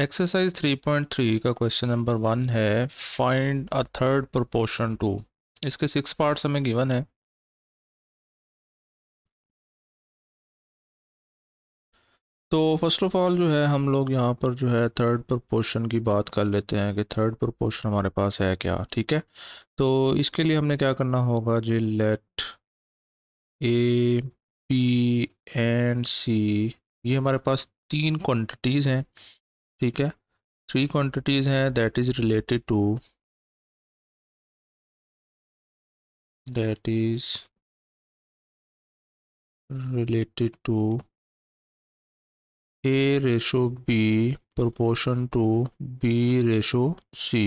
Exercise 3.3 का question number one है find a third proportion to इसके सिक्स पार्ट्स हमें गिवन है तो फर्स्ट ऑफ ऑल जो है हम लोग यहाँ पर जो है थर्ड प्रोपोर्शन की बात कर लेते हैं कि थर्ड प्रोपोर्शन हमारे पास है क्या ठीक है तो इसके लिए हमने क्या करना होगा जी let A B and C ये हमारे पास तीन क्वांटिटीज़ हैं ठीक है थ्री क्वांटिटीज हैं that is related to that is related to A ratio B proportion to B ratio सी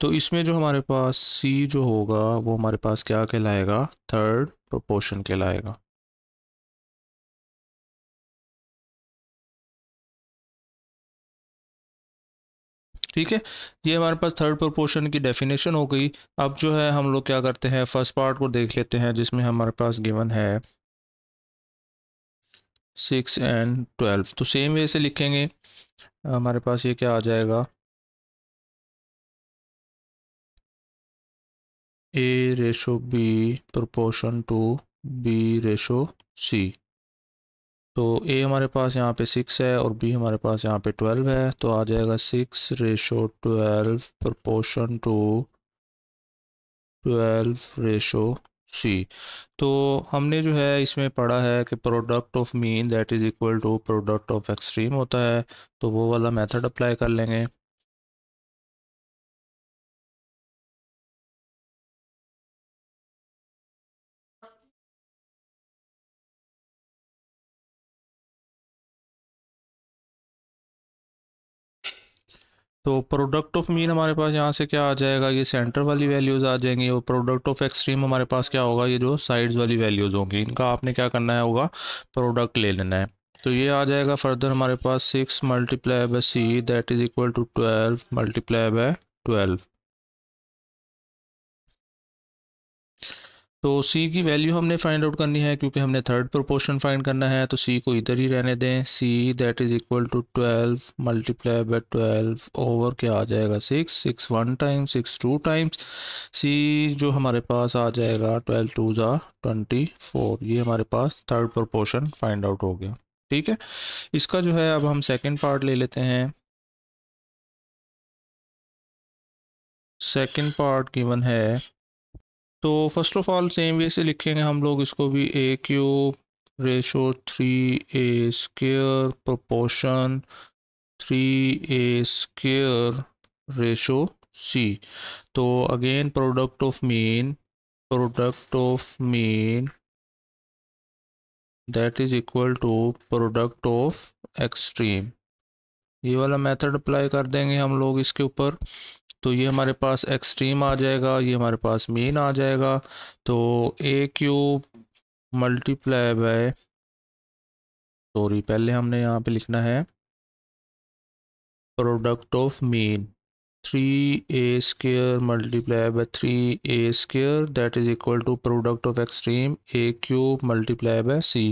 तो इसमें जो हमारे पास सी जो होगा वो हमारे पास क्या कहलाएगा थर्ड प्रोपोर्शन कहलाएगा ठीक है ये हमारे पास थर्ड प्रोपोर्शन की डेफिनेशन हो गई अब जो है हम लोग क्या करते हैं फर्स्ट पार्ट को देख लेते हैं जिसमें हमारे पास गिवन है सिक्स एंड ट्वेल्व तो सेम वे से लिखेंगे हमारे पास ये क्या आ जाएगा A ratio B proportion to B ratio सी तो ए हमारे पास यहाँ पे सिक्स है और बी हमारे पास यहाँ पे ट्वेल्व है तो आ जाएगा six ratio twelve proportion to twelve ratio सी तो हमने जो है इसमें पढ़ा है कि product of mean that is equal to product of extreme होता है तो वो वाला मेथड अप्लाई कर लेंगे तो प्रोडक्ट ऑफ मीन हमारे पास यहाँ से क्या आ जाएगा ये सेंटर वाली वैल्यूज़ आ जाएंगी और प्रोडक्ट ऑफ एक्सट्रीम हमारे पास क्या होगा ये जो साइड्स वाली वैल्यूज़ होंगी इनका आपने क्या करना है होगा प्रोडक्ट ले लेना है तो ये आ जाएगा फर्दर हमारे पास six multiply by C that is equal to twelve multiply by twelve तो सी की वैल्यू हमने फाइंड आउट करनी है क्योंकि हमने थर्ड प्रोपोर्शन फाइंड करना है तो सी को इधर ही रहने दें c that is equal to twelve multiply by twelve over क्या आ जाएगा six six one times six two times c जो हमारे पास आ जाएगा ट्वेल्व टू ज़ा ट्वेंटी फोर ये हमारे पास थर्ड प्रोपोर्शन फाइंड आउट हो गया ठीक है इसका जो है अब हम सेकेंड पार्ट ले लेते हैं सेकेंड पार्ट गिवन है तो first of all same way से लिखेंगे हम लोग इसको भी a cube ratio three a square proportion three a square ratio सी तो again product of mean product of mean that is equal to product of extreme ये वाला मेथड अप्लाई कर देंगे हम लोग इसके ऊपर तो ये हमारे पास एक्सट्रीम आ जाएगा ये हमारे पास मेन आ जाएगा तो a cube multiply by sorry पहले हमने यहाँ पे लिखना है product of mean three a square multiply by three a square that is equal to product of extreme a cube multiply by c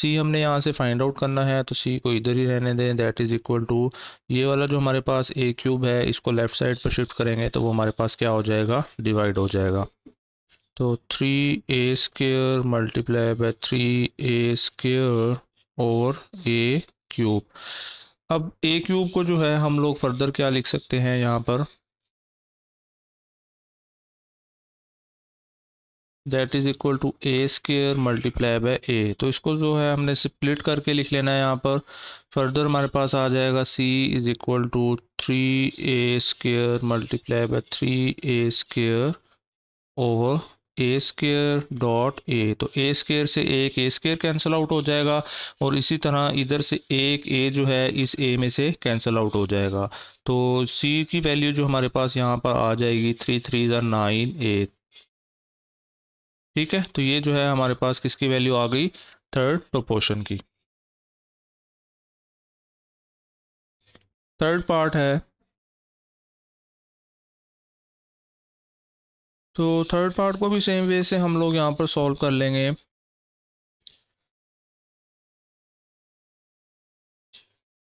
c हमने यहाँ से फाइंड आउट करना है तो सी को इधर ही रहने दें दैट इज इक्वल टू ये वाला जो हमारे पास ए क्यूब है इसको लेफ्ट साइड पर शिफ्ट करेंगे तो वो हमारे पास क्या हो जाएगा डिवाइड हो जाएगा तो three a square multiply by three a square और ए क्यूब अब ए क्यूब को जो है हम लोग फर्दर क्या लिख सकते हैं यहाँ पर that is equal to a square multiply by a तो इसको जो है हमने स्प्लिट करके लिख लेना है यहाँ पर फर्दर हमारे पास आ जाएगा c is equal to three a square multiply by three a square over a square dot a तो ए स्केयर से एक ए स्केयर कैंसिल आउट हो जाएगा और इसी तरह इधर से एक ए जो है इस ए में से कैंसिल आउट हो जाएगा तो सी की वैल्यू जो हमारे पास यहाँ पर आ जाएगी थ्री थ्री ज़ार नाइन ए ठीक है तो ये जो है हमारे पास किसकी वैल्यू आ गई थर्ड प्रोपोर्शन की थर्ड पार्ट है तो थर्ड पार्ट को भी सेम वे से हम लोग यहाँ पर सॉल्व कर लेंगे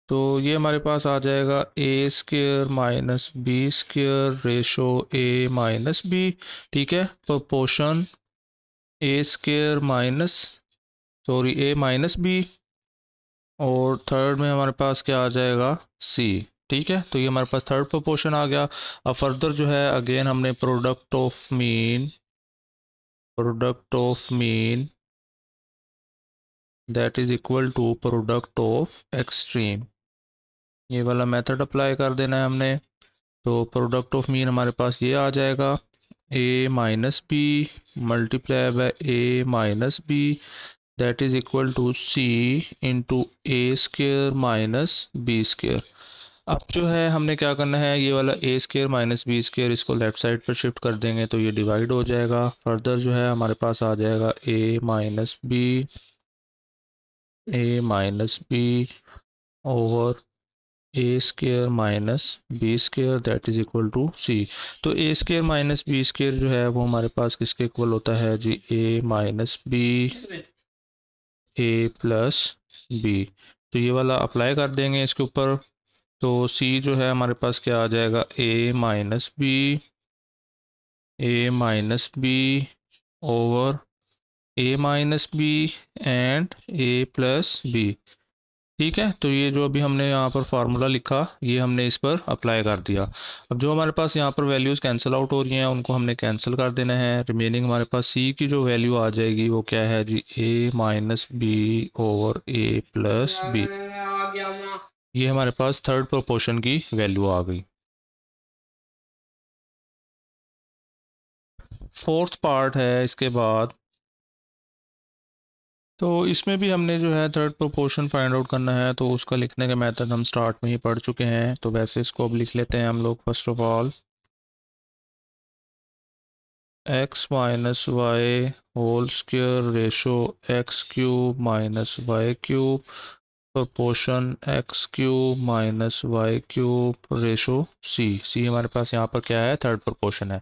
तो ये हमारे पास आ जाएगा a square minus b square ratio a minus b ठीक है proportion a square minus sorry a minus b और थर्ड में हमारे पास क्या आ जाएगा सी ठीक है तो ये हमारे पास थर्ड प्रोपोर्शन आ गया अब फर्दर जो है अगेन हमने product of mean product of mean that is equal to product of extreme ये वाला मेथड अप्लाई कर देना है हमने तो प्रोडक्ट ऑफ मीन हमारे पास ये आ जाएगा a minus b multiply by a minus b that is equal to c into a square minus b square अब जो है हमने क्या करना है ये वाला ए स्केयर माइनस बी स्केयर इसको लेफ्ट साइड पर शिफ्ट कर देंगे तो ये डिवाइड हो जाएगा फर्दर जो है हमारे पास आ जाएगा a minus b a minus b और a square minus b square that is equal to c तो a square minus b square जो है वो हमारे पास किसके इक्वल होता है जी a minus b a plus b तो ये वाला अप्लाई कर देंगे इसके ऊपर तो सी जो है हमारे पास क्या आ जाएगा a minus b a minus b over a minus b and a plus b ठीक है तो ये जो अभी हमने यहाँ पर फार्मूला लिखा ये हमने इस पर अप्लाई कर दिया अब जो हमारे पास यहाँ पर वैल्यूज़ कैंसिल आउट हो रही हैं उनको हमने कैंसिल कर देना है रिमेनिंग हमारे पास सी की जो वैल्यू आ जाएगी वो क्या है जी a minus b over a plus b ये हमारे पास थर्ड प्रोपोर्शन की वैल्यू आ गई फोर्थ पार्ट है इसके बाद तो इसमें भी हमने जो है थर्ड प्रोपोर्शन फाइंड आउट करना है तो उसका लिखने का मेथड हम स्टार्ट में ही पढ़ चुके हैं तो वैसे इसको अब लिख लेते हैं हम लोग first of all x minus y whole square ratio x cube minus y cube proportion x cube minus y cube ratio c c हमारे पास यहाँ पर क्या है थर्ड प्रोपोर्शन है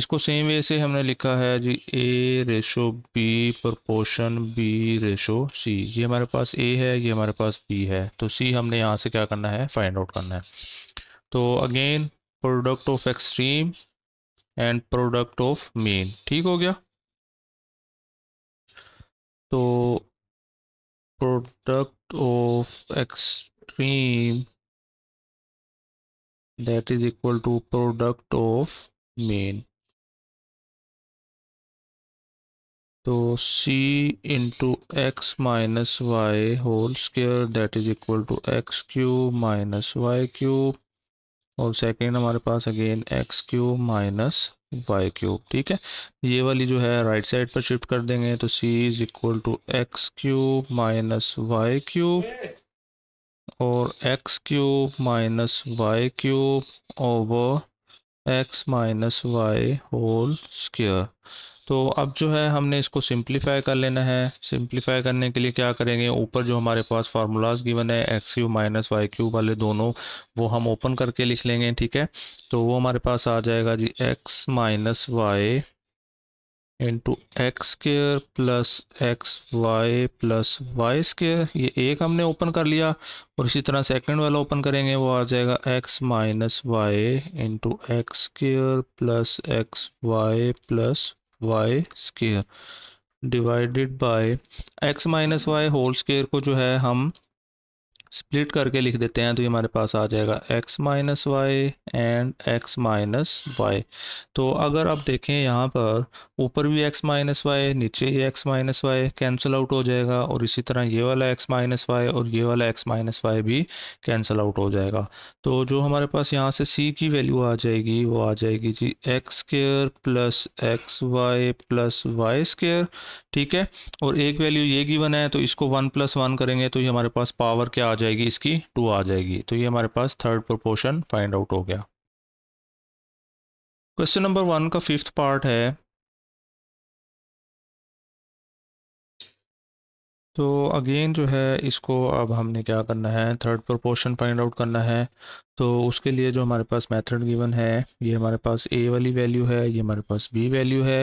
इसको सेम वे से हमने लिखा है जी a ratio B proportion b ratio c ये हमारे पास ए है ये हमारे पास बी है तो सी हमने यहाँ से क्या करना है फाइंड आउट करना है तो again product of extreme and product of mean ठीक हो गया तो product of extreme that is equal to product of mean so c into x minus y whole square that is equal to x cube minus y cube और second हमारे पास again x cube minus y cube ठीक है ये वाली जो है right side पर शिफ्ट कर देंगे तो c is equal to x cube minus y cube और x cube minus y cube over x minus y whole square तो अब जो है हमने इसको सिंप्लीफाई कर लेना है सिंप्लीफाई करने के लिए क्या करेंगे ऊपर जो हमारे पास फार्मूलाज गिवन है x cube minus y cube वाले दोनों वो हम ओपन करके लिख लेंगे ठीक है तो वो हमारे पास आ जाएगा जी x minus y into x square plus x y plus y square ये एक हमने ओपन कर लिया और इसी तरह सेकेंड वाला ओपन करेंगे वो आ जाएगा x minus y into x square plus x y plus y square divided by x minus y whole square को जो है हम स्प्लिट करके लिख देते हैं तो ये हमारे पास आ जाएगा x minus y and x minus y तो अगर आप देखें यहाँ पर ऊपर भी x माइनस वाई नीचे ही x minus y cancel out हो जाएगा और इसी तरह ये वाला x माइनस वाई और ये वाला x माइनस वाई भी कैंसिल आउट हो जाएगा तो जो हमारे पास यहाँ से c की वैल्यू आ जाएगी वो आ जाएगी जी x square plus x y plus y square ठीक है और एक वैल्यू ये गिवन है तो इसको वन प्लस वन करेंगे तो ये हमारे पास पावर क्या जाएगी इसकी टू आ जाएगी तो ये हमारे पास थर्ड प्रोपोर्शन फाइंड आउट हो गया क्वेश्चन नंबर वन का फिफ्थ पार्ट है तो अगेन जो है इसको अब हमने क्या करना है थर्ड प्रोपोर्शन फाइंड आउट करना है तो उसके लिए जो हमारे पास मेथड गिवन है ये हमारे पास ए वाली वैल्यू है ये हमारे पास बी वैल्यू है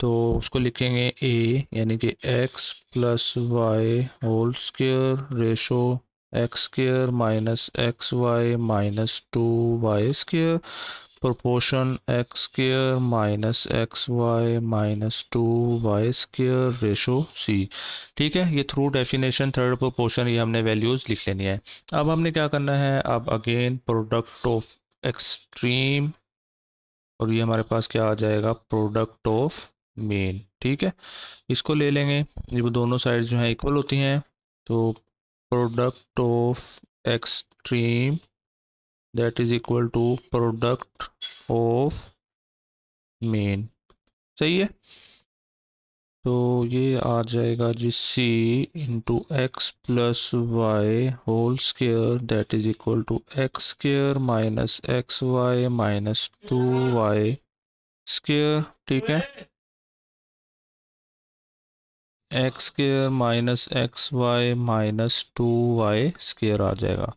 तो उसको लिखेंगे ए यानी कि x plus y whole square ratio x square minus x y minus two y x square minus x y minus two y square ratio c ठीक है ये थ्रू डेफिनेशन थर्ड प्रोपोर्शन ये हमने वैल्यूज लिख लेनी है अब हमने क्या करना है अब अगेन प्रोडक्ट ऑफ एक्सट्रीम और ये हमारे पास क्या आ जाएगा प्रोडक्ट ऑफ मेन ठीक है इसको ले लेंगे ये दोनों साइड जो है इक्वल होती हैं तो product of extreme that is equal to product of mean सही है तो ये आ जाएगा जी c into x plus y whole square that is equal to x square minus x y minus two y square ठीक है x square minus x y minus two y square आ जाएगा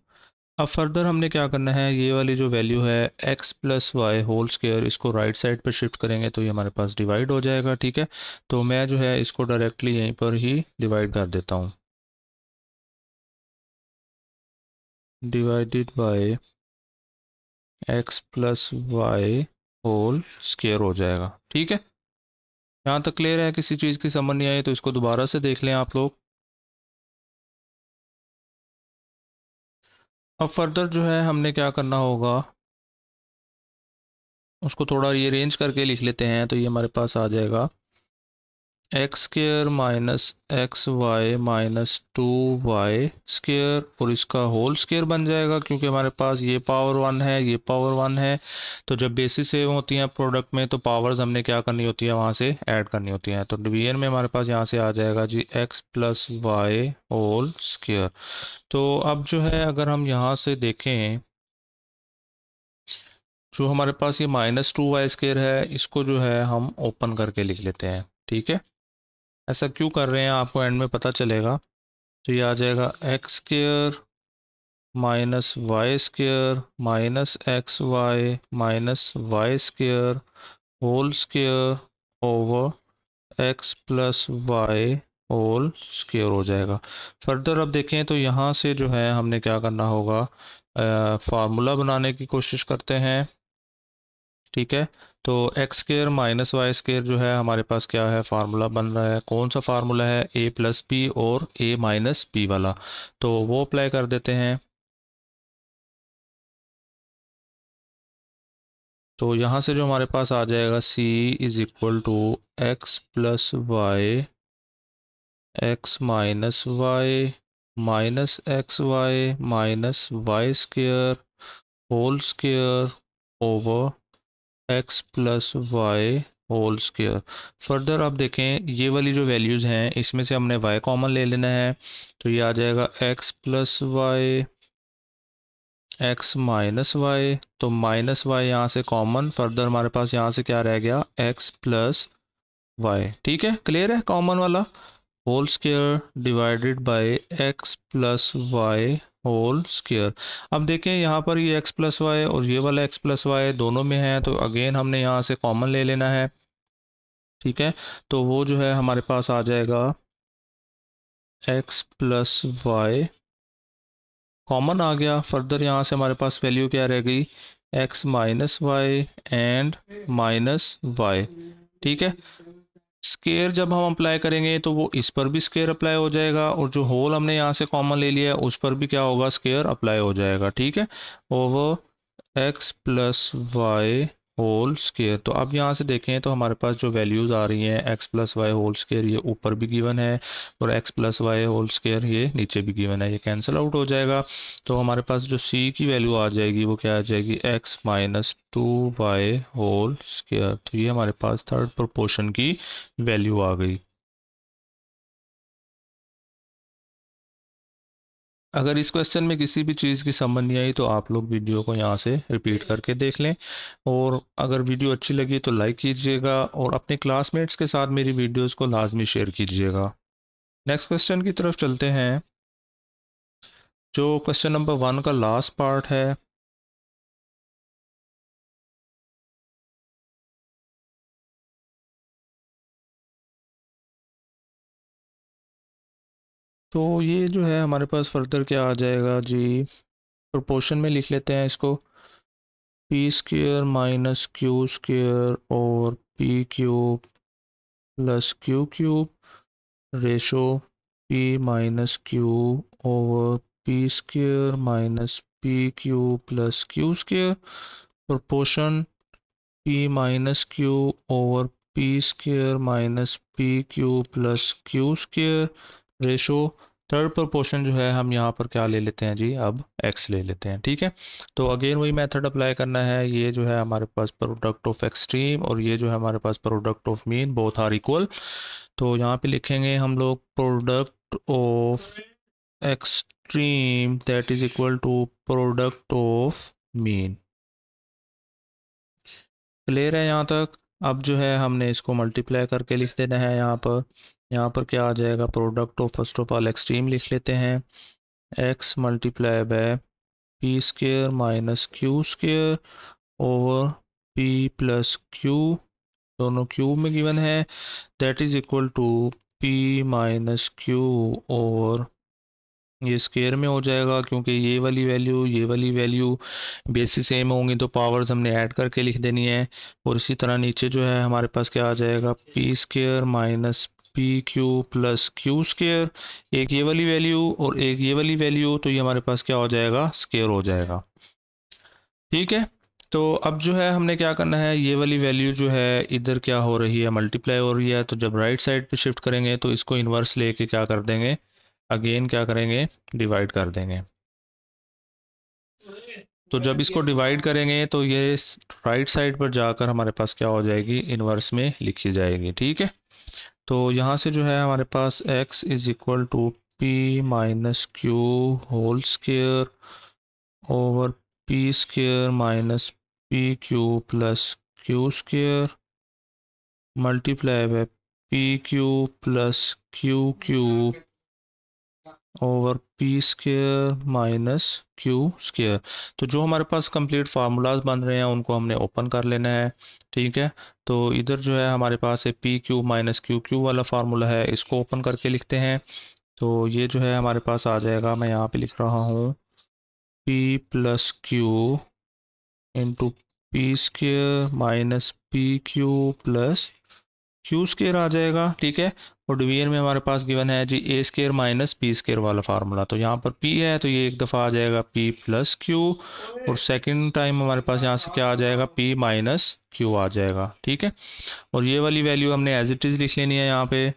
अब फर्दर हमने क्या करना है ये वाली जो वैल्यू है x plus y whole square इसको राइट साइड पर शिफ्ट करेंगे तो ये हमारे पास डिवाइड हो जाएगा ठीक है तो मैं जो है इसको डायरेक्टली यहीं पर ही डिवाइड कर देता हूँ divided by x plus y whole square हो जाएगा ठीक है यहाँ तक क्लियर है किसी चीज़ की समझ नहीं आई तो इसको दोबारा से देख लें आप लोग अब फर्दर जो है हमने क्या करना होगा उसको थोड़ा ये रेंज करके लिख लेते हैं तो ये हमारे पास आ जाएगा x square minus x y minus two y square और इसका होल स्केयर बन जाएगा क्योंकि हमारे पास ये पावर वन है ये पावर वन है तो जब बेसिस सेव होती हैं प्रोडक्ट में तो पावर्स हमने क्या करनी होती है वहाँ से ऐड करनी होती हैं तो डिवीजन में हमारे पास यहाँ से आ जाएगा जी x plus y whole square तो अब जो है अगर हम यहाँ से देखें जो हमारे पास ये माइनस टू वाई स्केयर है इसको जो है हम ओपन करके लिख लेते हैं ठीक है ऐसा क्यों कर रहे हैं आपको एंड में पता चलेगा तो ये आ जाएगा x square minus y square minus x y minus y square whole square over x plus y whole square हो जाएगा फर्दर अब देखें तो यहाँ से जो है हमने क्या करना होगा फार्मूला बनाने की कोशिश करते हैं ठीक है तो x square minus y square जो है हमारे पास क्या है फार्मूला बन रहा है कौन सा फार्मूला है ए प्लस बी और ए माइनस बी वाला तो वो अप्लाई कर देते हैं तो यहाँ से जो हमारे पास आ जाएगा c is equal to x plus y x minus y minus x y minus y square whole square over x plus y whole square further आप देखें ये वाली जो वैल्यूज़ हैं इसमें से हमने वाई कॉमन ले लेना है तो ये आ जाएगा x plus y x minus y तो माइनस वाई यहाँ से कॉमन फर्दर हमारे पास यहाँ से क्या रह गया एक्स प्लस वाई ठीक है क्लियर है कॉमन वाला whole square divided by x plus y whole square अब देखें यहाँ पर ये एक्स प्लस वाई और ये वाला एक्स प्लस वाई दोनों में है तो अगेन हमने यहाँ से कॉमन ले लेना है ठीक है तो वो जो है हमारे पास आ जाएगा एक्स प्लस वाई कॉमन आ गया फर्दर यहाँ से हमारे पास वैल्यू क्या रह गई x minus y and minus y ठीक है स्केयर जब हम अप्लाई करेंगे तो वो इस पर भी स्केयर अप्लाई हो जाएगा और जो होल हमने यहाँ से कॉमन ले लिया है उस पर भी क्या होगा स्केयर अप्लाई हो जाएगा ठीक है over x plus y whole square तो अब यहाँ से देखें तो हमारे पास जो वैल्यूज़ आ रही हैं x plus y whole square ये ऊपर भी गिवन है और x plus y whole square ये नीचे भी गिवन है ये कैंसिल आउट हो जाएगा तो हमारे पास जो सी की वैल्यू आ जाएगी वो क्या आ जाएगी x minus two y whole square तो ये हमारे पास थर्ड प्रोपोर्शन की वैल्यू आ गई अगर इस क्वेश्चन में किसी भी चीज़ की समझ नहीं आई तो आप लोग वीडियो को यहाँ से रिपीट करके देख लें और अगर वीडियो अच्छी लगी तो लाइक कीजिएगा और अपने क्लासमेट्स के साथ मेरी वीडियोस को लाजमी शेयर कीजिएगा नेक्स्ट क्वेश्चन की तरफ चलते हैं जो क्वेश्चन नंबर वन का लास्ट पार्ट है तो ये जो है हमारे पास फर्दर क्या आ जाएगा जी प्रोपोर्शन में लिख लेते हैं इसको p square minus q square और p cube plus q cube ratio p minus Q और p square minus P Q plus q square proportion p minus q over p square minus P Q plus q square ratio third proportion जो है हम यहाँ पर क्या ले लेते हैं जी अब एक्स ले लेते हैं ठीक है तो अगेन वही मेथड अप्लाई करना है ये जो है हमारे पास प्रोडक्ट ऑफ एक्सट्रीम और ये जो है हमारे पास product of mean both are equal तो यहाँ पे लिखेंगे हम लोग product of extreme that is equal to product of mean clear है यहाँ तक अब जो है हमने इसको मल्टीप्लाई करके लिख देना है यहाँ पर यहाँ पर क्या आ जाएगा product of first of all extreme लिख लेते हैं x multiply by p square minus q square over p plus q दोनों क्यू में गिवन है that is equal to p minus q over ये स्केयर में हो जाएगा क्योंकि ये वाली वैल्यू ये वाली वैल्यू बेसिस सेम होंगी तो पावर्स हमने ऐड करके लिख देनी है और इसी तरह नीचे जो है हमारे पास क्या आ जाएगा P square minus P Q plus Q square एक ये वाली वैल्यू और एक ये वाली वैल्यू तो ये हमारे पास क्या हो जाएगा स्केयर हो जाएगा ठीक है तो अब जो है हमने क्या करना है ये वाली वैल्यू जो है इधर क्या हो रही है मल्टीप्लाई हो रही है तो जब राइट साइड पे शिफ्ट करेंगे तो इसको इन्वर्स लेके क्या कर देंगे अगेन क्या करेंगे डिवाइड कर देंगे तो जब इसको डिवाइड करेंगे तो ये राइट साइड पर जाकर हमारे पास क्या हो जाएगी इन्वर्स में लिखी जाएगी ठीक है तो यहाँ से जो है हमारे पास x is equal to p minus q whole square over p square minus P Q plus Q square multiply by p Q plus q cube over p square minus q square तो जो हमारे पास complete formulas बन रहे हैं उनको हमने open कर लेना है ठीक है तो इधर जो है हमारे पास है p Q minus q cube वाला फार्मूला है इसको ओपन करके लिखते हैं तो ये जो है हमारे पास आ जाएगा मैं यहाँ पे लिख रहा हूँ P plus Q into P square minus P Q plus Q square आ जाएगा ठीक है और डिवीजन में हमारे पास गिवन है जी A square minus P square वाला फार्मूला तो यहाँ पर पी है तो ये एक दफ़ा आ जाएगा पी प्लस क्यू और सेकंड टाइम हमारे पास यहाँ से क्या आ जाएगा पी माइनस क्यू आ जाएगा ठीक है और ये वाली वैल्यू हमने एज इट इज़ लिख लेनी है यहाँ पे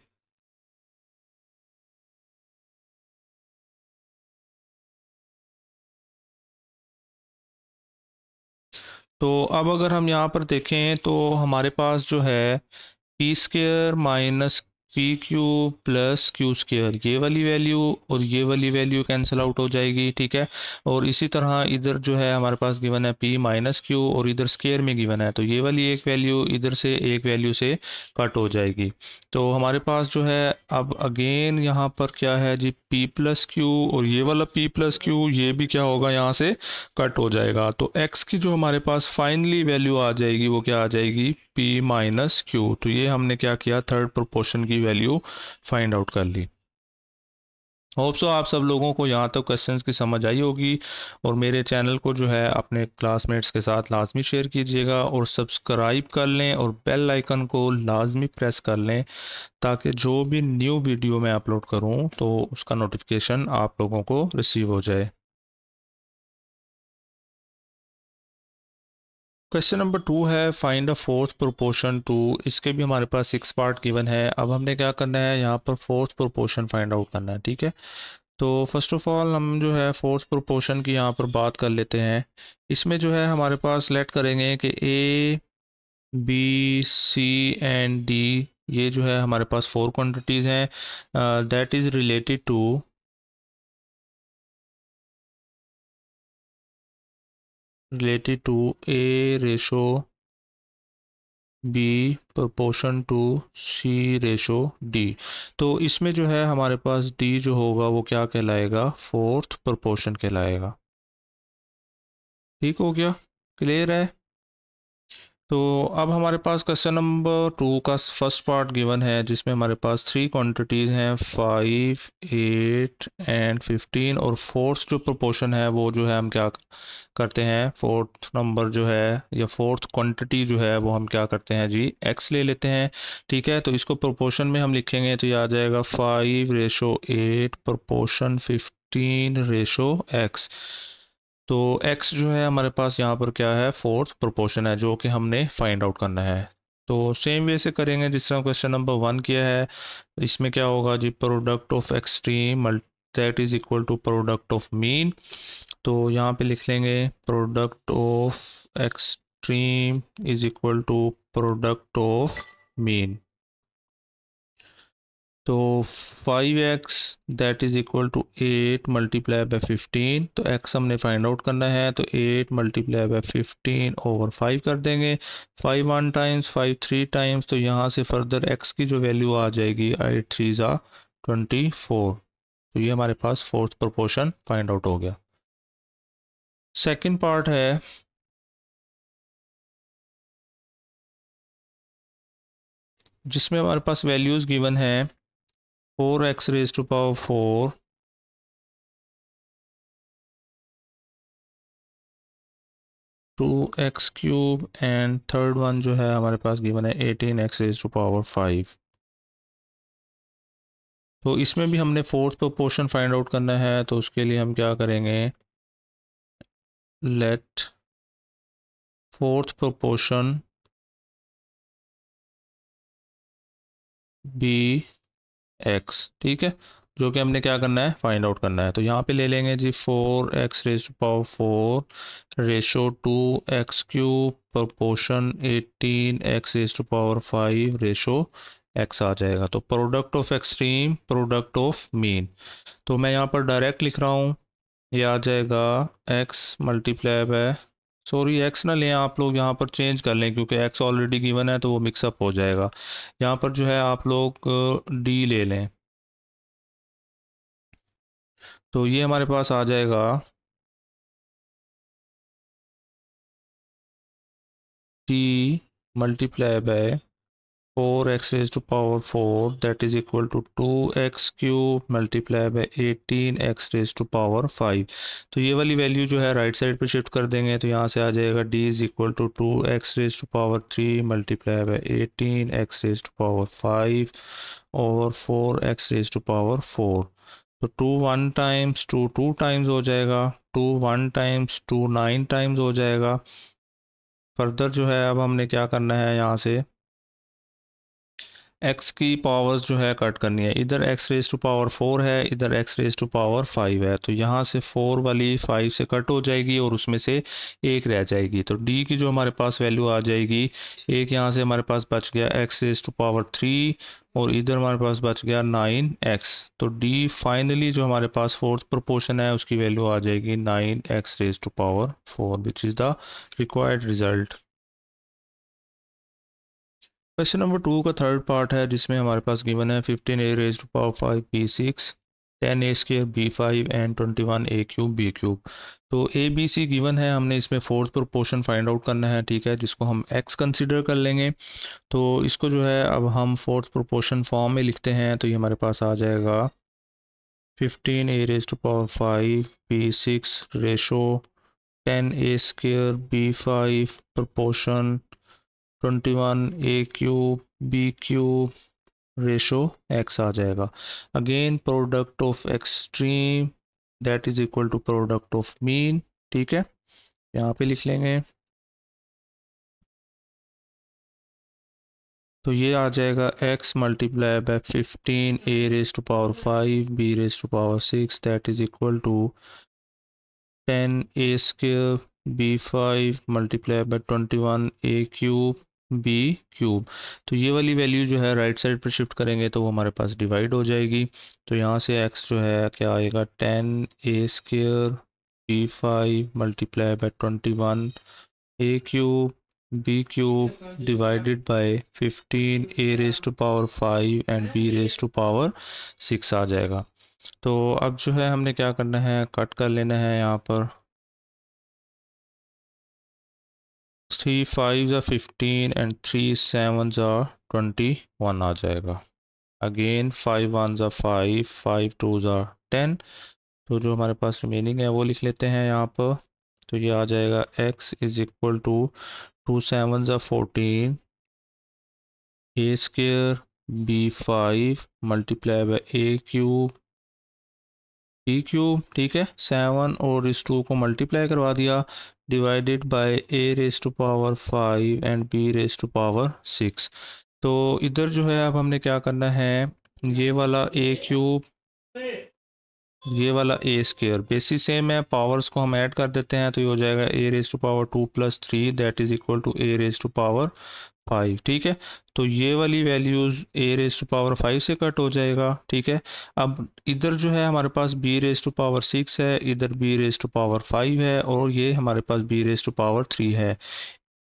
तो अब अगर हम यहाँ पर देखें तो हमारे पास जो है P square minus P Q plus Q square ये वाली वैल्यू और ये वाली वैल्यू कैंसिल आउट हो जाएगी ठीक है और इसी तरह इधर जो है हमारे पास गिवन है पी माइनस क्यू और इधर स्केयर में गिवन है तो ये वाली एक वैल्यू इधर से एक वैल्यू से कट हो जाएगी तो हमारे पास जो है अब अगेन यहाँ पर क्या है जी पी प्लस क्यू और ये वाला पी प्लस क्यू ये भी क्या होगा यहाँ से कट हो जाएगा तो एक्स की जो हमारे पास फाइनली वैल्यू आ जाएगी वो क्या आ जाएगी पी माइनस क्यू तो ये हमने क्या किया थर्ड प्रोपोर्शन की वैल्यू फाइंड आउट कर ली होप सो आप सब लोगों को यहाँ तक तो क्वेश्चंस की समझ आई होगी और मेरे चैनल को जो है अपने क्लासमेट्स के साथ लाजमी शेयर कीजिएगा और सब्सक्राइब कर लें और बेल आइकन को लाजमी प्रेस कर लें ताकि जो भी न्यू वीडियो मैं अपलोड करूँ तो उसका नोटिफिकेशन आप लोगों को रिसीव हो जाए क्वेश्चन नंबर टू है find a fourth proportion to इसके भी हमारे पास सिक्स पार्ट गिवन है अब हमने क्या करना है यहाँ पर फोर्थ प्रोपोर्शन फाइंड आउट करना है ठीक है तो फर्स्ट ऑफ ऑल हम जो है फोर्थ प्रोपोर्शन की यहाँ पर बात कर लेते हैं इसमें जो है हमारे पास सेलेक्ट करेंगे कि A B C and D ये जो है हमारे पास फोर क्वान्टिटीज़ हैं that is related to related to A ratio B proportion to C ratio D तो इसमें जो है हमारे पास D जो होगा वो क्या कहलाएगा फोर्थ प्रोपोर्शन कहलाएगा ठीक हो गया क्लियर है तो अब हमारे पास क्वेश्चन नंबर टू का फर्स्ट पार्ट गिवन है जिसमें हमारे पास थ्री क्वांटिटीज़ हैं फाइव एट एंड फिफ्टीन और फोर्थ जो प्रोपोर्शन है वो जो है हम क्या करते हैं फोर्थ नंबर जो है या फोर्थ क्वांटिटी जो है वो हम क्या करते हैं जी एक्स ले लेते हैं ठीक है तो इसको प्रोपोर्शन में हम लिखेंगे तो ये आ जाएगा five ratio eight proportion fifteen ratio X तो एक्स जो है हमारे पास यहाँ पर क्या है फोर्थ प्रोपोर्शन है जो कि हमने फाइंड आउट करना है तो सेम वे से करेंगे जिस तरह क्वेश्चन नंबर वन किया है इसमें क्या होगा जी product of extreme that is equal to product of mean तो यहाँ पे लिख लेंगे product of extreme is equal to product of mean तो 5x that is equal to 8 multiply by 15 तो x हमने फाइंड आउट करना है तो 8 मल्टीप्लाई बाय 15 ओवर 5 कर देंगे 5 वन टाइम्स 5 थ्री टाइम्स तो यहाँ से फर्दर x की जो वैल्यू आ जाएगी आई थ्री ज़ा ट्वेंटी तो ये हमारे पास फोर्थ प्रोपोर्शन फाइंड आउट हो गया सेकेंड पार्ट है जिसमें हमारे पास वैल्यूज़ गिवन है four X raise to power four two x cube and third one जो है हमारे पास गिवन है eighteen X raise to power five तो इसमें भी हमने फोर्थ प्रोपोर्शन फाइंड आउट करना है तो उसके लिए हम क्या करेंगे let fourth proportion be X ठीक है जो कि हमने क्या करना है फाइंड आउट करना है तो यहाँ पे ले लेंगे जी four X raise to power four ratio two x cube proportion eighteen X raise to power five ratio x आ जाएगा तो product of extreme product of mean तो मैं यहाँ पर डायरेक्ट लिख रहा हूँ ये आ जाएगा x multiply by sorry X ना लें आप लोग यहाँ पर चेंज कर लें क्योंकि एक्स ऑलरेडी गिवन है तो वो मिक्सअप हो जाएगा यहाँ पर जो है आप लोग डी ले लें तो ये हमारे पास आ जाएगा T multiply by four X raise to power four that is equal to two x cube multiply by eighteen X raise to power five तो ये वाली वैल्यू जो है राइट साइड पे शिफ्ट कर देंगे तो यहाँ से आ जाएगा d is equal to two X raise to power three multiply by eighteen X raise to power five और four X raise to power four तो two one times two two times हो जाएगा two one times two nine times हो जाएगा further जो है अब हमने क्या करना है यहाँ से एक्स की पावर्स जो है कट करनी है इधर X raise to power four है इधर X raise to power five है तो यहाँ से फोर वाली फाइव से कट हो जाएगी और उसमें से एक रह जाएगी तो डी की जो हमारे पास वैल्यू आ जाएगी एक यहाँ से हमारे पास बच गया X raise to power three और इधर हमारे पास बच गया नाइन एक्स तो डी फाइनली जो हमारे पास फोर्थ प्रोपोर्शन है उसकी वैल्यू आ जाएगी nine X raise to power four which is the required result question number two का थर्ड पार्ट है जिसमें हमारे पास गिवन है fifteen A raise to power five B six ten A square B five and twenty one A cube B cube तो A B C given है हमने इसमें फोर्थ प्रोपोर्शन फाइंड आउट करना है ठीक है जिसको हम एक्स कंसिडर कर लेंगे तो इसको जो है अब हम फोर्थ प्रोपोर्शन फॉर्म में लिखते हैं तो ये हमारे पास आ जाएगा fifteen A raise to power five B six ratio ten A square B five proportion twenty one A cube B cube ratio x आ जाएगा again product of extreme that is equal to product of mean ठीक है यहाँ पे लिख लेंगे तो ये आ जाएगा x multiply by fifteen A raise to power five B raise to power six that is equal to ten A square B five multiply by twenty one A cube B cube तो ये वाली value जो है right side पर shift करेंगे तो वो हमारे पास डिवाइड हो जाएगी तो यहाँ से एक्स जो है क्या आएगा ten A square B five multiply by twenty one A cube B cube divided by fifteen A raise to power five and B raise to power six आ जाएगा तो अब जो है हमने क्या करना है कट कर लेना है यहाँ पर थ्री फाइव या फिफ्टीन एंड थ्री सेवन ज़ा ट्वेंटी वन आ जाएगा अगेन फाइव वन ज़ा फाइव फाइव टू ज़ा टेन तो जो हमारे पास रिमेनिंग है वो लिख लेते हैं यहाँ पर तो ये आ जाएगा x is equal to two seven ज़ा fourteen A square B five multiply by A cube E cube ठीक है सेवन और इस टू को मल्टीप्लाई करवा दिया divided by A raise to power five and B raise to power six तो इधर जो है अब हमने क्या करना है ये वाला ए क्यूब ये वाला ए स्केयर बेसिस सेम है पावर्स को हम ऐड कर देते हैं तो ये हो जाएगा A raise to power two plus three that is equal to A raise to power five ठीक है तो ये वाली values A raise to power five से कट हो जाएगा ठीक है अब इधर जो है हमारे पास B raise to power six है इधर B raise to power five है और ये हमारे पास B raise to power three है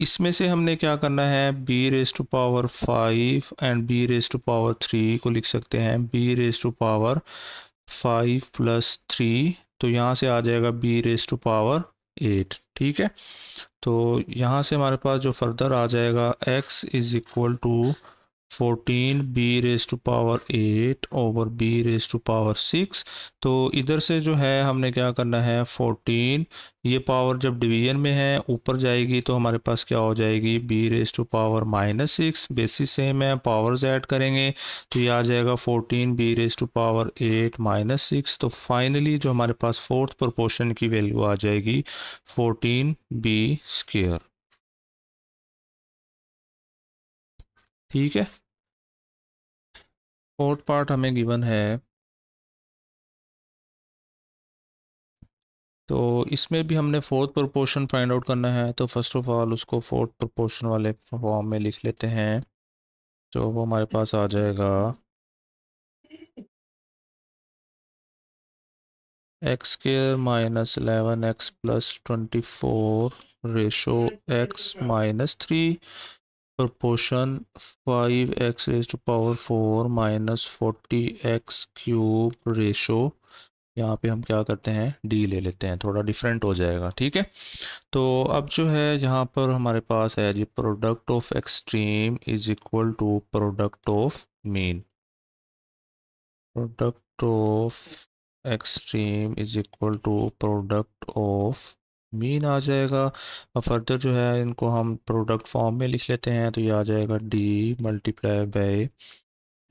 इसमें से हमने क्या करना है B raise to power five and B raise to power three को लिख सकते हैं B raise to power five plus three तो यहाँ से आ जाएगा B raise to power eight ठीक है तो यहाँ से हमारे पास जो फर्दर आ जाएगा X is equal to fourteen B raise to power eight over B raise to power six तो इधर से जो है हमने क्या करना है फोर्टीन ये पावर जब डिवीजन में है ऊपर जाएगी तो हमारे पास क्या हो जाएगी B raise to power minus six basis same है पावर्स ऐड करेंगे तो ये आ जाएगा fourteen B raise to power eight minus six तो फाइनली जो हमारे पास फोर्थ प्रोपोर्शन की वैल्यू आ जाएगी फोर्टीन बी स्केयर ठीक है फोर्थ पार्ट हमें गिवन है तो इसमें भी हमने फोर्थ प्रोपोर्शन फाइंड आउट करना है तो फर्स्ट ऑफ ऑल उसको फोर्थ प्रोपोर्शन वाले फॉर्म में लिख लेते हैं तो वो हमारे पास आ जाएगा x square minus eleven X plus twenty four ratio X minus three five X raised to power four minus forty X cube ratio यहाँ पे हम क्या करते हैं डी ले लेते हैं थोड़ा डिफरेंट हो जाएगा ठीक है तो अब जो है यहाँ पर हमारे पास है जी product of extreme is equal to product of mean product of extreme is equal to product of mean आ जाएगा और फर्दर जो है इनको हम प्रोडक्ट फॉर्म में लिख लेते हैं तो ये आ जाएगा D multiply by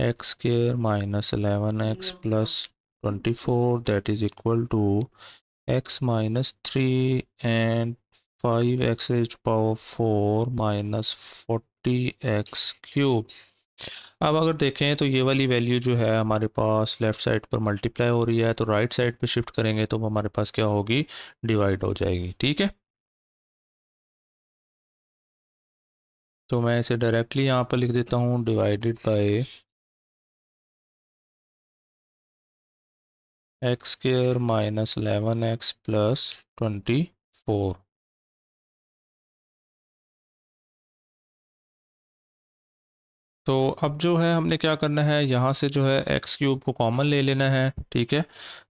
X square minus eleven X plus twenty four that is equal to X minus three and five X raise power four minus forty X cube अब अगर देखें तो ये वाली वैल्यू जो है हमारे पास लेफ़्ट साइड पर मल्टीप्लाई हो रही है तो राइट साइड पर शिफ्ट करेंगे तो हमारे पास क्या होगी डिवाइड हो जाएगी ठीक है तो मैं इसे डायरेक्टली यहाँ पर लिख देता हूँ divided by X square minus eleven X plus twenty four तो अब जो है हमने क्या करना है यहाँ से जो है एक्स क्यूब को कॉमन ले लेना है ठीक है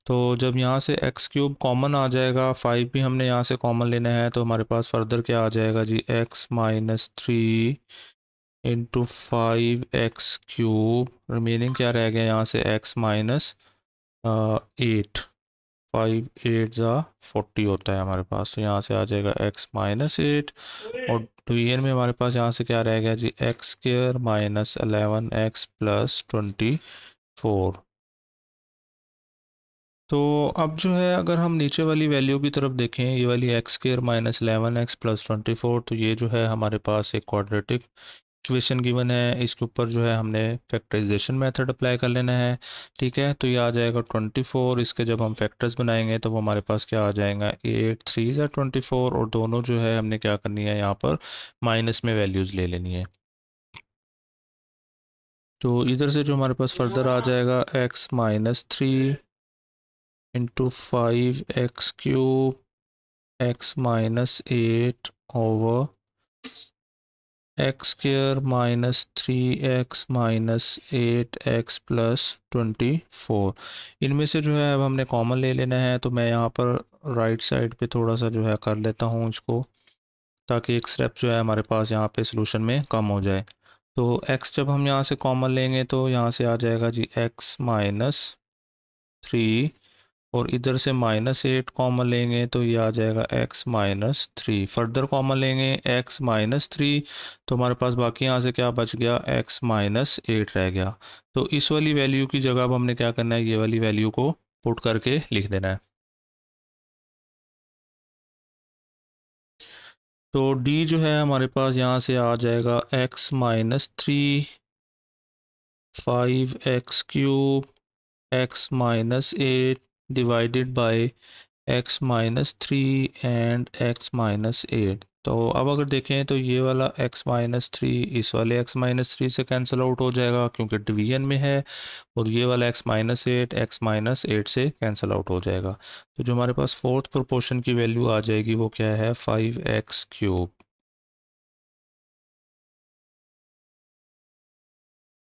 तो जब यहाँ से एक्स क्यूब कॉमन आ जाएगा फाइव भी हमने यहाँ से कॉमन लेना है तो हमारे पास फर्दर क्या आ जाएगा जी x minus three into five x cube remaining क्या रह गया यहाँ से X minus eight five eight ज़ा फोर्टी होता है हमारे पास तो यहाँ से आ जाएगा एक्स माइनस एट और डिवीजन में हमारे पास यहाँ से क्या रहेगा जी X square minus eleven X plus twenty four तो अब जो है अगर हम नीचे वाली वैल्यू की तरफ देखें ये वाली X square minus eleven X plus twenty four तो ये जो है हमारे पास एक क्वाड्रेटिक क्वेश्चन गिवन है इसके ऊपर जो है हमने फैक्टराइजेशन मेथड अप्लाई कर लेना है ठीक है तो ये आ जाएगा 24 इसके जब हम फैक्टर्स बनाएंगे तो वो हमारे पास क्या आ जाएगा एट थ्री या ट्वेंटी और दोनों जो है हमने क्या करनी है यहाँ पर माइनस में वैल्यूज़ ले लेनी है तो इधर से जो हमारे पास फर्दर आ जाएगा x minus three into five x cube X minus eight over X square minus three X minus eight X plus twenty four इनमें से जो है अब हमने कॉमन ले लेना है तो मैं यहाँ पर राइट साइड पे थोड़ा सा जो है कर लेता हूँ इसको ताकि एक स्टेप जो है हमारे पास यहाँ पे सोल्यूशन में कम हो जाए तो एक्स जब हम यहाँ से कॉमन लेंगे तो यहाँ से आ जाएगा जी एक्स माइनस थ्री और इधर से माइनस एट कॉमन लेंगे तो ये आ जाएगा x minus three further common लेंगे एक्स माइनस थ्री तो हमारे पास बाकी यहाँ से क्या बच गया एक्स माइनस एट रह गया तो इस वाली वैल्यू की जगह अब हमने क्या करना है ये वाली वैल्यू को पुट करके लिख देना है तो डी जो है हमारे पास यहाँ से आ जाएगा x minus three five x cube X minus eight divided by x minus three and X minus eight तो अब अगर देखें तो ये वाला x माइनस थ्री इस वाले x माइनस थ्री से कैंसिल आउट हो जाएगा क्योंकि डिवीजन में है और ये वाला x minus eight x minus eight से कैंसिल आउट हो जाएगा तो जो हमारे पास फोर्थ प्रोपोर्शन की वैल्यू आ जाएगी वो क्या है five x cube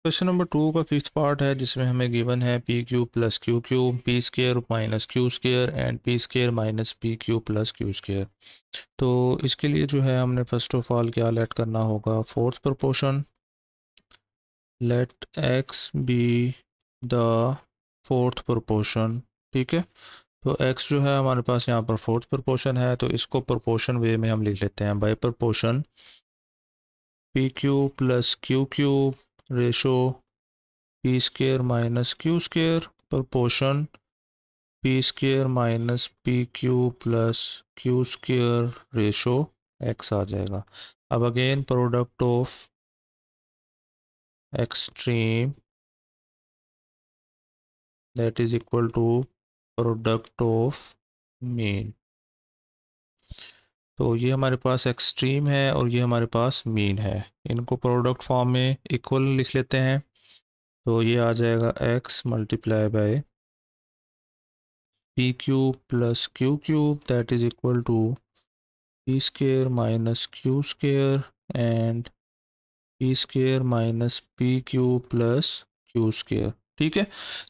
question number two का फिफ्थ पार्ट है जिसमें हमें गिवन है p Q plus q q p square minus q square and p square minus P Q plus Q square तो इसके लिए जो है हमने फर्स्ट ऑफ ऑल क्या लेट करना होगा fourth proportion let x be the fourth proportion ठीक है तो एक्स जो है हमारे पास यहाँ पर फोर्थ प्रपोर्शन है तो इसको प्रपोर्शन वे में हम लिख लेते हैं by proportion p Q plus q q ratio p square minus q square proportion p square minus P Q plus Q square ratio x आ जाएगा अब again product of extreme that is equal to product of mean तो ये हमारे पास extreme है और ये हमारे पास मीन है इनको प्रोडक्ट फॉर्म में इक्वल लिख लेते हैं तो ये आ जाएगा x multiply by p cube plus q cube that is equal to p square minus q square and p square minus p cube plus Q square ठीक है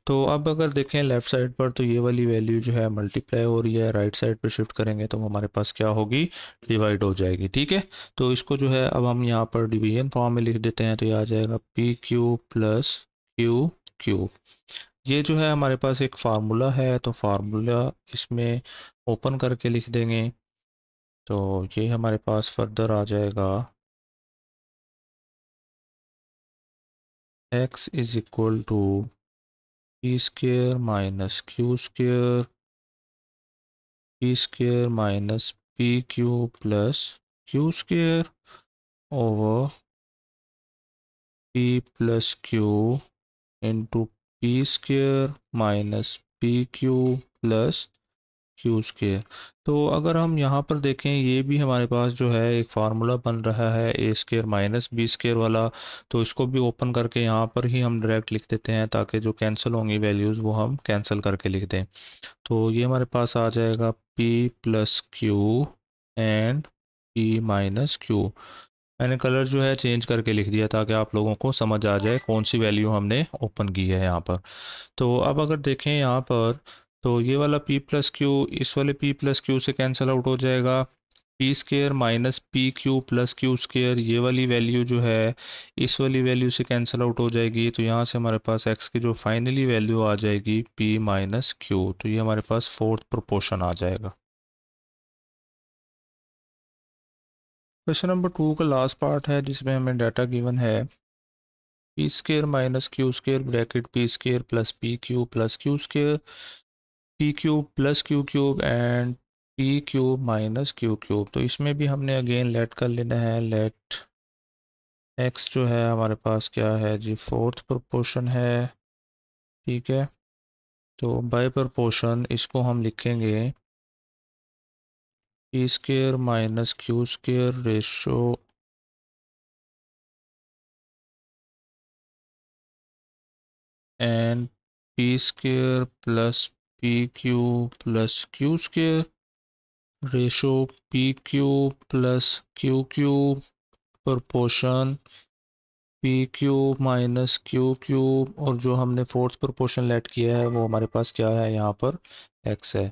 तो अब अगर देखें लेफ़्ट साइड पर तो ये वाली वैल्यू जो है मल्टीप्लाई हो रही है राइट साइड पर शिफ्ट करेंगे तो हमारे पास क्या होगी डिवाइड हो जाएगी ठीक है तो इसको जो है अब हम यहाँ पर डिवीजन फॉर्म में लिख देते हैं तो ये आ जाएगा p Q plus q q ये जो है हमारे पास एक फार्मूला है तो फार्मूला इसमें ओपन करके लिख देंगे तो ये हमारे पास फर्दर आ जाएगा x is equal to p square minus q square p square minus pq plus q square over p plus q into p square minus pq plus use किया तो अगर हम यहाँ पर देखें ये भी हमारे पास जो है एक फार्मूला बन रहा है a square minus b square वाला तो इसको भी ओपन करके यहाँ पर ही हम डायरेक्ट लिख देते हैं ताकि जो कैंसिल होंगी वैल्यूज़ वो हम कैंसिल करके लिख दें तो ये हमारे पास आ जाएगा P plus q and p minus q मैंने कलर जो है चेंज करके लिख दिया ताकि आप लोगों को समझ आ जाए कौन सी वैल्यू हमने ओपन की है यहाँ पर तो अब अगर देखें यहाँ पर तो ये वाला पी प्लस क्यू इस वाले पी प्लस क्यू से कैंसिल आउट हो जाएगा P square minus P Q plus Q square ये वाली वैल्यू जो है इस वाली वैल्यू से कैंसिल आउट हो जाएगी तो यहाँ से हमारे पास एक्स की जो फाइनली वैल्यू आ जाएगी पी माइनस क्यू तो ये हमारे पास फोर्थ प्रोपोर्शन आ जाएगा क्वेश्चन नंबर टू का लास्ट पार्ट है जिसमें हमें डाटा गिवन है P square minus q square bracket p square plus p Q plus Q square p cube plus q cube and p cube minus q cube तो इसमें भी हमने again let कर लेना है लेट एक्स जो है हमारे पास क्या है जी फोर्थ प्रोपोर्शन है ठीक है तो बाय प्रोपोर्शन इसको हम लिखेंगे p square minus q square ratio and p square plus p Q plus Q square ratio p Q plus q q proportion p Q minus q q और जो हमने फोर्थ प्रपोशन लेट किया है वो हमारे पास क्या है यहाँ पर एक्स है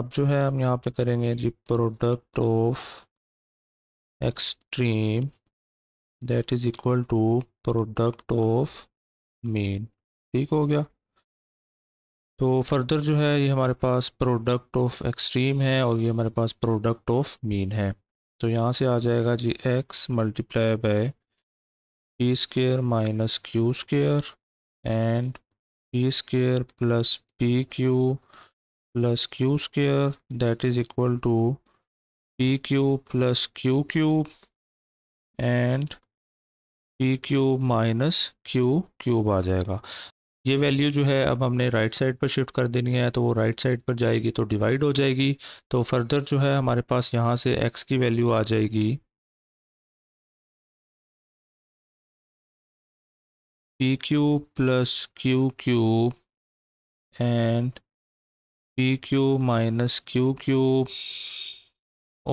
अब जो है हम यहाँ पे करेंगे जी product of extreme that is equal to product of mean ठीक हो गया तो फर्दर जो है ये हमारे पास प्रोडक्ट ऑफ एक्सट्रीम है और ये हमारे पास प्रोडक्ट ऑफ मीन है तो यहाँ से आ जाएगा जी x multiply by p square minus q square and p square plus p Q plus Q square that is equal to p Q plus q cube and p cube minus q cube आ जाएगा ये value जो है अब हमने right side पर shift कर देनी है तो वो राइट साइड पर जाएगी तो डिवाइड हो जाएगी तो फर्दर जो है हमारे पास यहाँ से एक्स की वैल्यू आ जाएगी p Q plus q cube and p Q minus q cube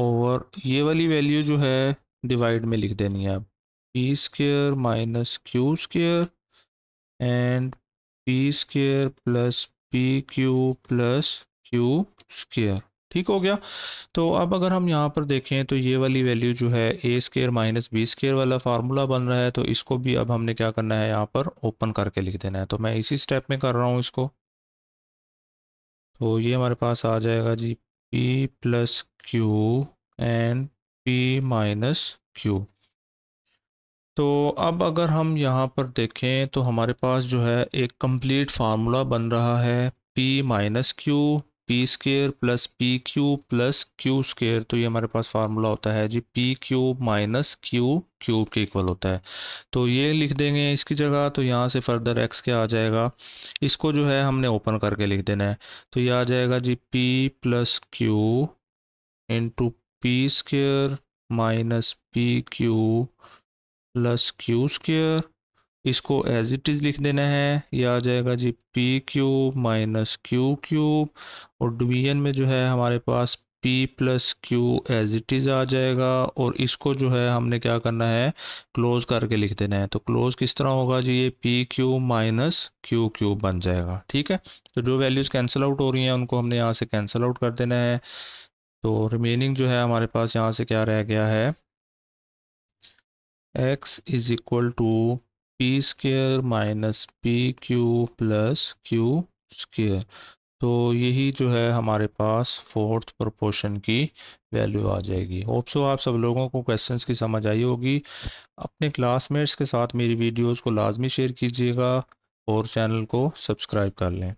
और ये वाली वैल्यू जो है डिवाइड में लिख देनी है अब p square minus q square and p square plus p Q plus Q square ठीक हो गया तो अब अगर हम यहाँ पर देखें तो ये वाली वैल्यू जो है a square minus b square वाला फार्मूला बन रहा है तो इसको भी अब हमने क्या करना है यहाँ पर ओपन करके लिख देना है तो मैं इसी स्टेप में कर रहा हूँ इसको तो ये हमारे पास आ जाएगा जी p plus q and p minus q तो अब अगर हम यहाँ पर देखें तो हमारे पास जो है एक कंप्लीट फार्मूला बन रहा है p minus q p square plus p Q plus Q square तो ये हमारे पास फार्मूला होता है जी p cube minus q cube के इक्वल होता है तो ये लिख देंगे इसकी जगह तो यहाँ से फर्दर एक्स क्या आ जाएगा इसको जो है हमने ओपन करके लिख देना है तो ये आ जाएगा जी p plus Q into P square minus P Q plus q square इसको एज इट इज़ लिख देना है ये आ जाएगा जी p cube minus q cube और डिवीजन में जो है हमारे पास p plus q as it is आ जाएगा और इसको जो है हमने क्या करना है क्लोज़ करके लिख देना है तो क्लोज़ किस तरह होगा जी ये p Q minus q cube बन जाएगा ठीक है तो जो वैल्यूज़ कैंसिल आउट हो रही हैं उनको हमने यहाँ से कैंसिल आउट कर देना है तो रिमेनिंग जो है हमारे पास यहाँ से क्या रह गया है x is equal to p square minus P Q plus Q square तो यही जो है हमारे पास फोर्थ प्रोपोर्शन की वैल्यू आ जाएगी होप सो आप सब लोगों को क्वेश्चंस की समझ आई होगी अपने क्लासमेट्स के साथ मेरी वीडियोस को लाजमी शेयर कीजिएगा और चैनल को सब्सक्राइब कर लें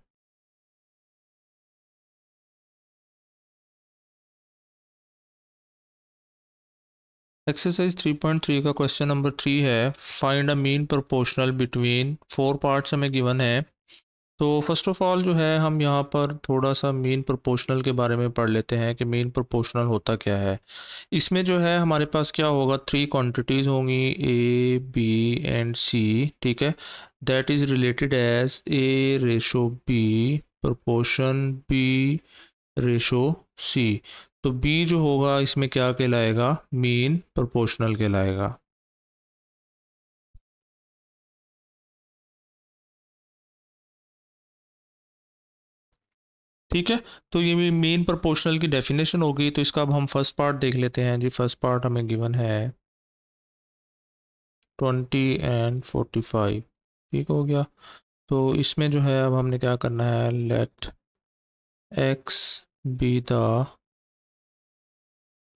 एक्सरसाइज 3.3 का क्वेश्चन नंबर थ्री है find a mean proportional between four parts हमें गिवन है तो फर्स्ट ऑफ ऑल जो है हम यहाँ पर थोड़ा सा मीन प्रोपोर्शनल के बारे में पढ़ लेते हैं कि मीन प्रोपोर्शनल होता क्या है इसमें जो है हमारे पास क्या होगा थ्री क्वांटिटीज़ होंगी ए बी एंड सी ठीक है that is related as a ratio B proportion b ratio सी तो बी जो होगा इसमें क्या कहलाएगा मीन प्रोपोर्शनल कहलाएगा ठीक है तो ये भी मेन प्रोपोर्शनल की डेफिनेशन होगी तो इसका अब हम फर्स्ट पार्ट देख लेते हैं जी फर्स्ट पार्ट हमें गिवन है ट्वेंटी एंड फोर्टी फाइव ठीक हो गया तो इसमें जो है अब हमने क्या करना है let x be the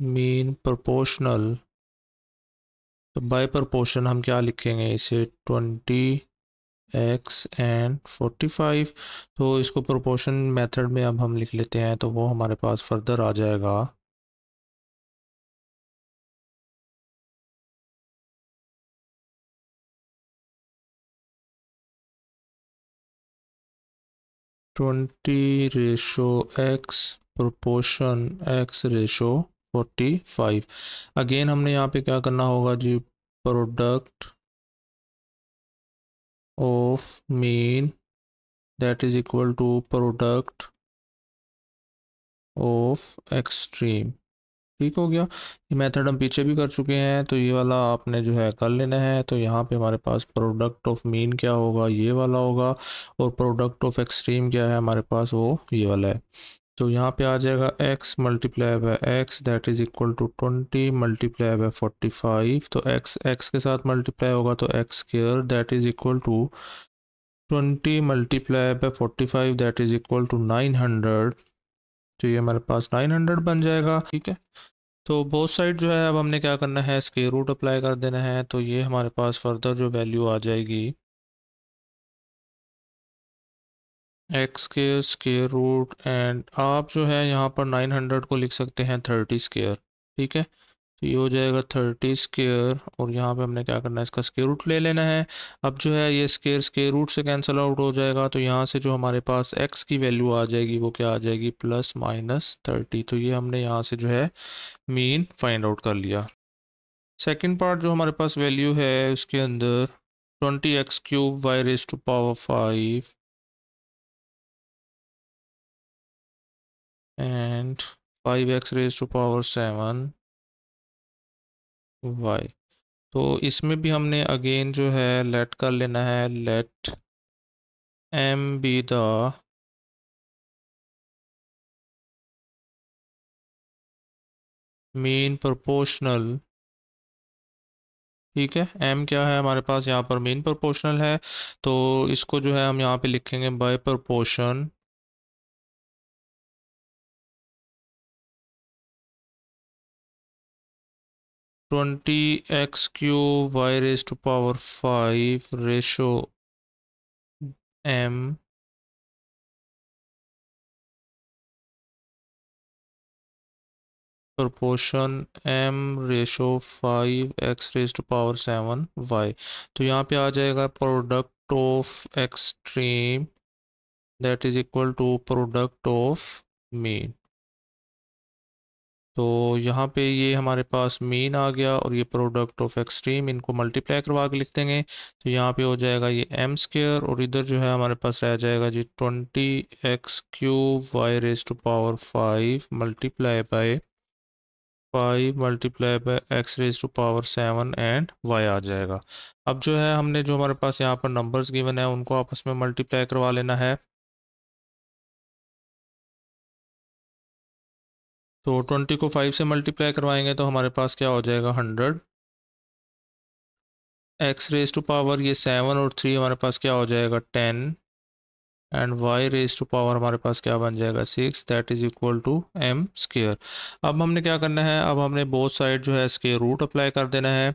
mean proportional तो बाय प्रोपोर्शन हम क्या लिखेंगे इसे twenty x and forty five तो इसको प्रोपोर्शन मेथड में अब हम लिख लेते हैं तो वो हमारे पास फर्दर आ जाएगा twenty ratio x proportion x ratio forty five again हमने यहाँ पे क्या करना होगा जी product of mean that is equal to product of extreme ठीक हो गया ये मेथड हम पीछे भी कर चुके हैं तो ये वाला आपने जो है कर लेना है तो यहाँ पे हमारे पास प्रोडक्ट ऑफ मीन क्या होगा ये वाला होगा और प्रोडक्ट ऑफ एक्सट्रीम क्या है हमारे पास वो ये वाला है तो यहाँ पे आ जाएगा x multiply by x that is equal to twenty multiply by forty five तो x x के साथ मल्टीप्लाई होगा तो x square that is equal to twenty multiply by forty five that is equal to nine hundred तो ये हमारे पास nine hundred बन जाएगा ठीक है तो बोथ साइड जो है अब हमने क्या करना है स्केयर रूट अप्लाई कर देना है तो ये हमारे पास फर्दर जो वैल्यू आ जाएगी x square square root and आप जो है यहाँ पर नाइन हंड्रेड को लिख सकते हैं थर्टी स्केयर ठीक है तो ये हो जाएगा थर्टी स्केयर और यहाँ पे हमने क्या करना है इसका स्केयर रूट ले लेना है अब जो है ये स्केयर स्केयर रूट से कैंसिल आउट हो जाएगा तो यहाँ से जो हमारे पास एक्स की वैल्यू आ जाएगी वो क्या आ जाएगी प्लस माइनस थर्टी तो ये हमने यहाँ से जो है मीन फाइंड आउट कर लिया सेकेंड पार्ट जो हमारे पास वैल्यू है उसके अंदर twenty x cube y raise to power five and 5x raised to power 7 y तो इसमें भी हमने अगेन जो है लेट कर लेना है let m be the mean proportional ठीक है एम क्या है हमारे पास यहाँ पर मीन प्रोपोर्शनल है तो इसको जो है हम यहाँ पे लिखेंगे by proportion twenty x q y raise to power five ratio m proportion m ratio five x raise to power seven y तो यहाँ पे आ जाएगा product of extreme that is equal to product of mean तो यहाँ पे ये हमारे पास मीन आ गया और ये प्रोडक्ट ऑफ एक्सट्रीम इनको मल्टीप्लाई करवा के लिख देंगे तो यहाँ पे हो जाएगा ये एम स्केयर और इधर जो है हमारे पास रह जाएगा जी twenty x cube y raise to power five multiply by five multiply by x raise to power seven and y आ जाएगा अब जो है हमने जो हमारे पास यहाँ पर नंबर्स गिवन है उनको आपस में मल्टीप्लाई करवा लेना है तो ट्वेंटी को फाइव से मल्टीप्लाई करवाएंगे तो हमारे पास क्या हो जाएगा hundred x raise to power ये सेवन और थ्री हमारे पास क्या हो जाएगा ten and y raise to power हमारे पास क्या बन जाएगा six that is equal to m square अब हमने क्या करना है अब हमने बोथ साइड जो है इसके रूट अप्लाई कर देना है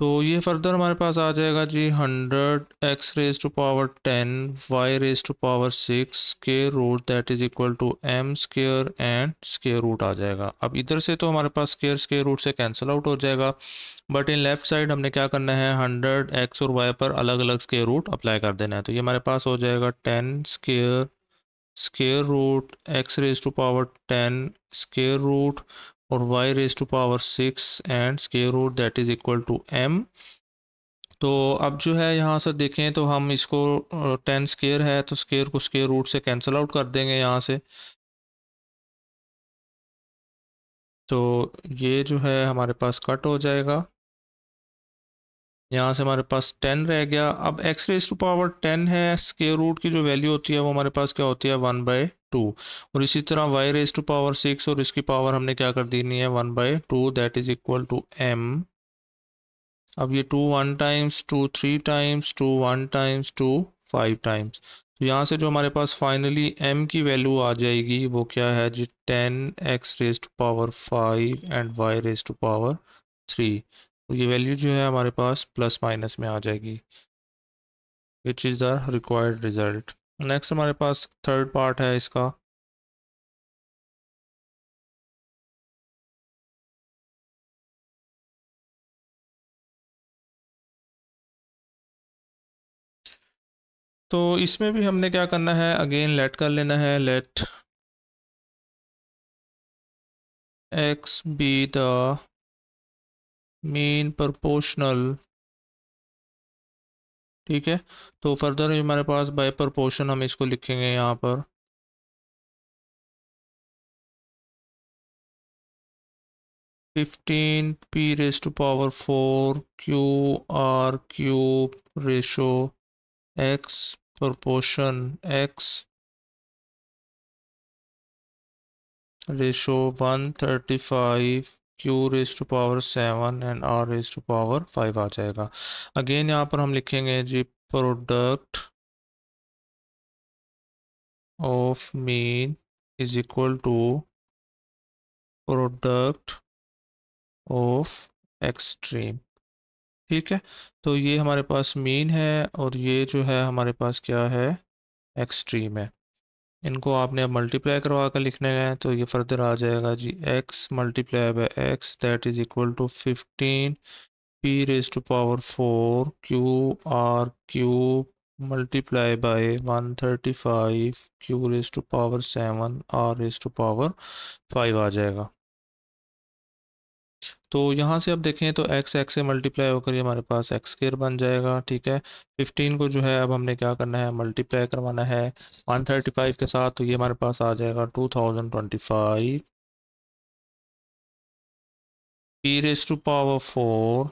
तो ये फर्दर हमारे पास आ जाएगा जी hundred x raise to power ten y raise to power six के root that is equal to m square and square root आ जाएगा अब इधर से तो हमारे पास स्केयर स्केयर रूट से कैंसिल आउट हो जाएगा बट इन लेफ्ट साइड हमने क्या करना है हंड्रेड एक्स और वाई पर अलग अलग स्केयर रूट अप्लाई कर देना है तो ये हमारे पास हो जाएगा ten square square root x raise to power ten square root और y raise to power six and square root that is equal to m तो अब जो है यहाँ से देखें तो हम इसको टेन स्केयर है तो स्केयर को स्केयर रूट से कैंसिल आउट कर देंगे यहाँ से तो ये जो है हमारे पास कट हो जाएगा यहाँ से हमारे पास टेन रह गया अब x raise to power ten है स्केयर रूट की जो वैल्यू होती है वो हमारे पास क्या होती है वन बाय टू और इसी तरह y raise to power six और इसकी पावर हमने क्या कर देनी है one by two that is equal to m अब ये two one times two three times two one times two five times तो यहाँ से जो हमारे पास फाइनली एम की वैल्यू आ जाएगी वो क्या है जी ten x raise to power five and y raise to power three तो ये वैल्यू जो है हमारे पास प्लस माइनस में आ जाएगी which is the required result next हमारे पास थर्ड पार्ट है इसका तो इसमें भी हमने क्या करना है अगेन लेट कर लेना है let x be the mean proportional ठीक है तो फर्दर हमारे पास बाय प्रोपोर्शन हम इसको लिखेंगे यहाँ पर fifteen p raise to power four q r cube ratio x proportion x ratio one thirty five q raise to power seven and are raise to power five आ जाएगा again यहाँ पर हम लिखेंगे जी product of mean is equal to product of extreme ठीक है तो ये हमारे पास मीन है और ये जो है हमारे पास क्या है एक्सट्रीम है इनको आपने अब मल्टीप्लाई करवा कर लिखने हैं तो ये फर्दर आ जाएगा जी x multiply by x that is equal to fifteen p raise to power four q r q multiply by 135 q raise to power 7 r raise to power 5 आ जाएगा तो यहाँ से आप देखें तो x x से मल्टीप्लाई होकर ये हमारे पास एक्स स्केयर बन जाएगा ठीक है 15 को जो है अब हमने क्या करना है मल्टीप्लाई करवाना है 135 के साथ तो ये हमारे पास आ जाएगा 2025 P raise to power four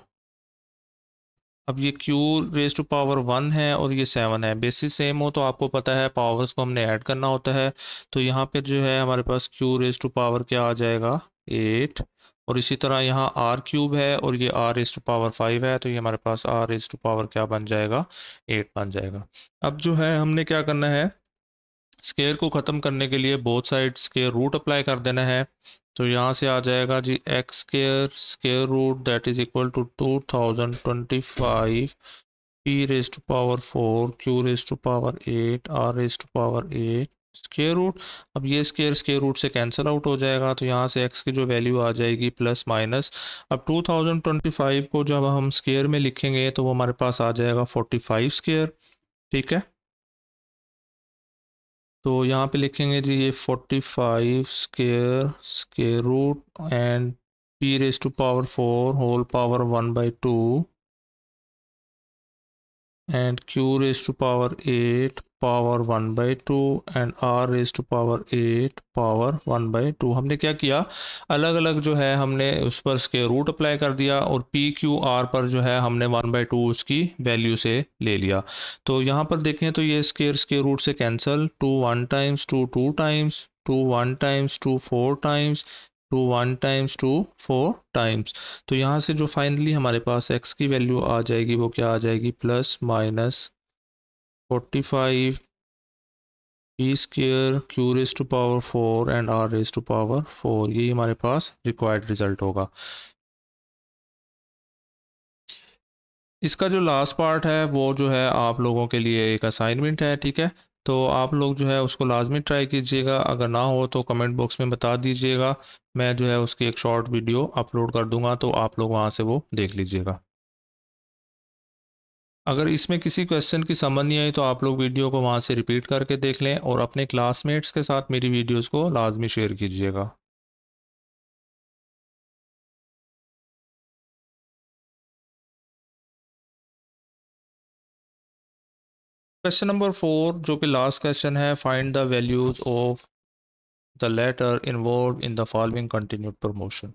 अब ये Q raise to power one है और ये सेवन है बेसिस सेम हो तो आपको पता है पावर्स को हमने ऐड करना होता है तो यहाँ पर जो है हमारे पास क्यू रेस टू पावर क्या आ जाएगा एट और इसी तरह यहाँ आर क्यूब है और ये R S to power five है तो ये हमारे पास आर एस टू पावर क्या बन जाएगा एट बन जाएगा अब जो है हमने क्या करना है स्केयर को ख़त्म करने के लिए both side square root apply कर देना है तो यहाँ से आ जाएगा जी x square square root that is equal to two thousand twenty five P raise to power four Q raise to power eight R raise to power eight square root अब ये स्केयर स्केयर रूट से cancel out हो जाएगा तो यहाँ से x की जो वैल्यू आ जाएगी प्लस माइनस अब 2025 को जब हम स्केयर में लिखेंगे तो वो हमारे पास आ जाएगा 45 स्केयर ठीक है तो यहाँ पे लिखेंगे जी ये 45 square square root and P raise to power four whole power one by two and Q raise to power eight power one by two and are raise to power eight power one by two हमने क्या किया अलग अलग जो है हमने उस पर इसके रूट अप्लाई कर दिया और पी क्यू आर पर जो है हमने वन बाई टू उसकी वैल्यू से ले लिया तो यहाँ पर देखें तो ये स्केयर स्केयर रूट से cancel two one times two two times two one times two four times two one times two four times तो यहाँ से जो फाइनली हमारे पास एक्स की वैल्यू आ जाएगी वो क्या आ जाएगी plus minus forty five P square Q raise to power four and are raise to power four यही हमारे पास रिक्वायर्ड रिजल्ट होगा इसका जो लास्ट पार्ट है वो जो है आप लोगों के लिए एक असाइनमेंट है ठीक है तो आप लोग जो है उसको लाजमी ट्राई कीजिएगा अगर ना हो तो कमेंट बॉक्स में बता दीजिएगा मैं जो है उसकी एक शॉर्ट वीडियो अपलोड कर दूंगा तो आप लोग वहाँ से वो देख लीजिएगा अगर इसमें किसी क्वेश्चन की समझ नहीं आई तो आप लोग वीडियो को वहाँ से रिपीट करके देख लें और अपने क्लासमेट्स के साथ मेरी वीडियोस को लाजमी शेयर कीजिएगा क्वेश्चन नंबर फोर जो कि लास्ट क्वेश्चन है find the values of the letter involve in the following continued proportion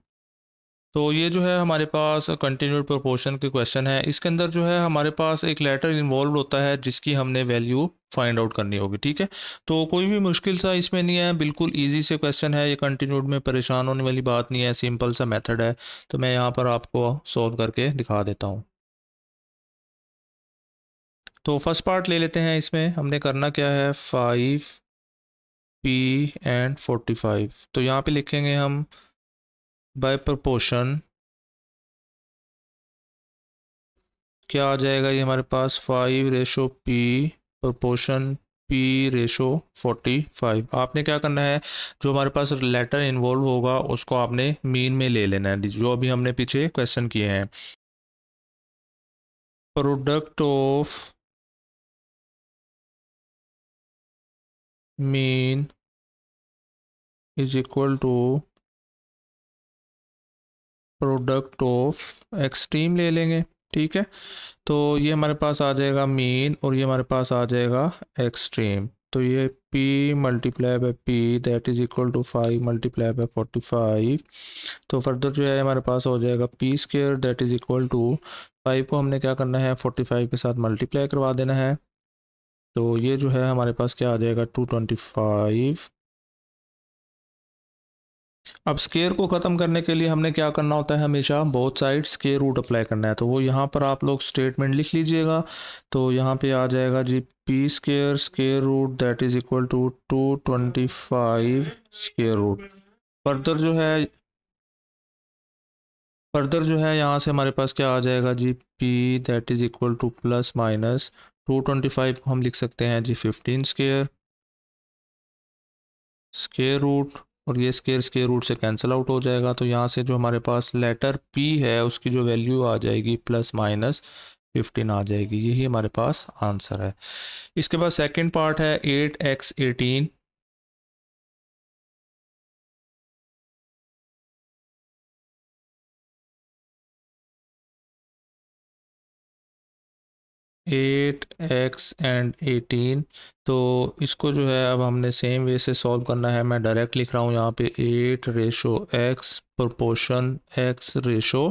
तो ये जो है हमारे पास कंटिन्यूड प्रोपोर्शन के क्वेश्चन है इसके अंदर जो है हमारे पास एक लेटर इन्वॉल्व होता है जिसकी हमने वैल्यू फाइंड आउट करनी होगी ठीक है तो कोई भी मुश्किल सा इसमें नहीं है बिल्कुल इजी से क्वेश्चन है ये कंटिन्यूड में परेशान होने वाली बात नहीं है सिंपल सा मेथड है तो मैं यहाँ पर आपको सॉल्व करके दिखा देता हूँ तो फर्स्ट पार्ट ले लेते हैं इसमें हमने करना क्या है five P and forty five तो यहाँ पे लिखेंगे हम बाय प्रपोशन क्या आ जाएगा ये हमारे पास five ratio P proportion P ratio forty five आपने क्या करना है जो हमारे पास लेटर इन्वॉल्व होगा उसको आपने मीन में ले लेना है जो अभी हमने पीछे क्वेश्चन किए हैं product of mean is equal to product of extreme ले लेंगे ठीक है तो ये हमारे पास आ जाएगा मीन और ये हमारे पास आ जाएगा एक्सट्रीम तो ये p multiply by P that is equal to five multiply by forty five तो फर्दर जो है हमारे पास हो जाएगा P square that is equal to five को हमने क्या करना है फोर्टी फाइव के साथ मल्टीप्लाई करवा देना है तो ये जो है हमारे पास क्या आ जाएगा टू ट्वेंटी फाइव अब स्केयर को ख़त्म करने के लिए हमने क्या करना होता है हमेशा बहुत साइड स्केयर रूट अप्लाई करना है तो वो यहाँ पर आप लोग स्टेटमेंट लिख लीजिएगा तो यहाँ पे आ जाएगा जी P square square root that is equal to two twenty five square root further जो है फर्दर जो है यहाँ से हमारे पास क्या आ जाएगा जी P that is equal to plus minus two twenty five हम लिख सकते हैं जी फिफ्टीन स्केयर स्केयर रूट और ये स्केयर स्केयर रूट से कैंसिल आउट हो जाएगा तो यहाँ से जो हमारे पास लेटर पी है उसकी जो वैल्यू आ जाएगी प्लस माइनस फिफ्टीन आ जाएगी यही हमारे पास आंसर है इसके बाद सेकंड पार्ट है eight x eighteen eight x and eighteen तो इसको जो है अब हमने सेम वे से सॉल्व करना है मैं डायरेक्ट लिख रहा हूँ यहाँ पे eight ratio x proportion x ratio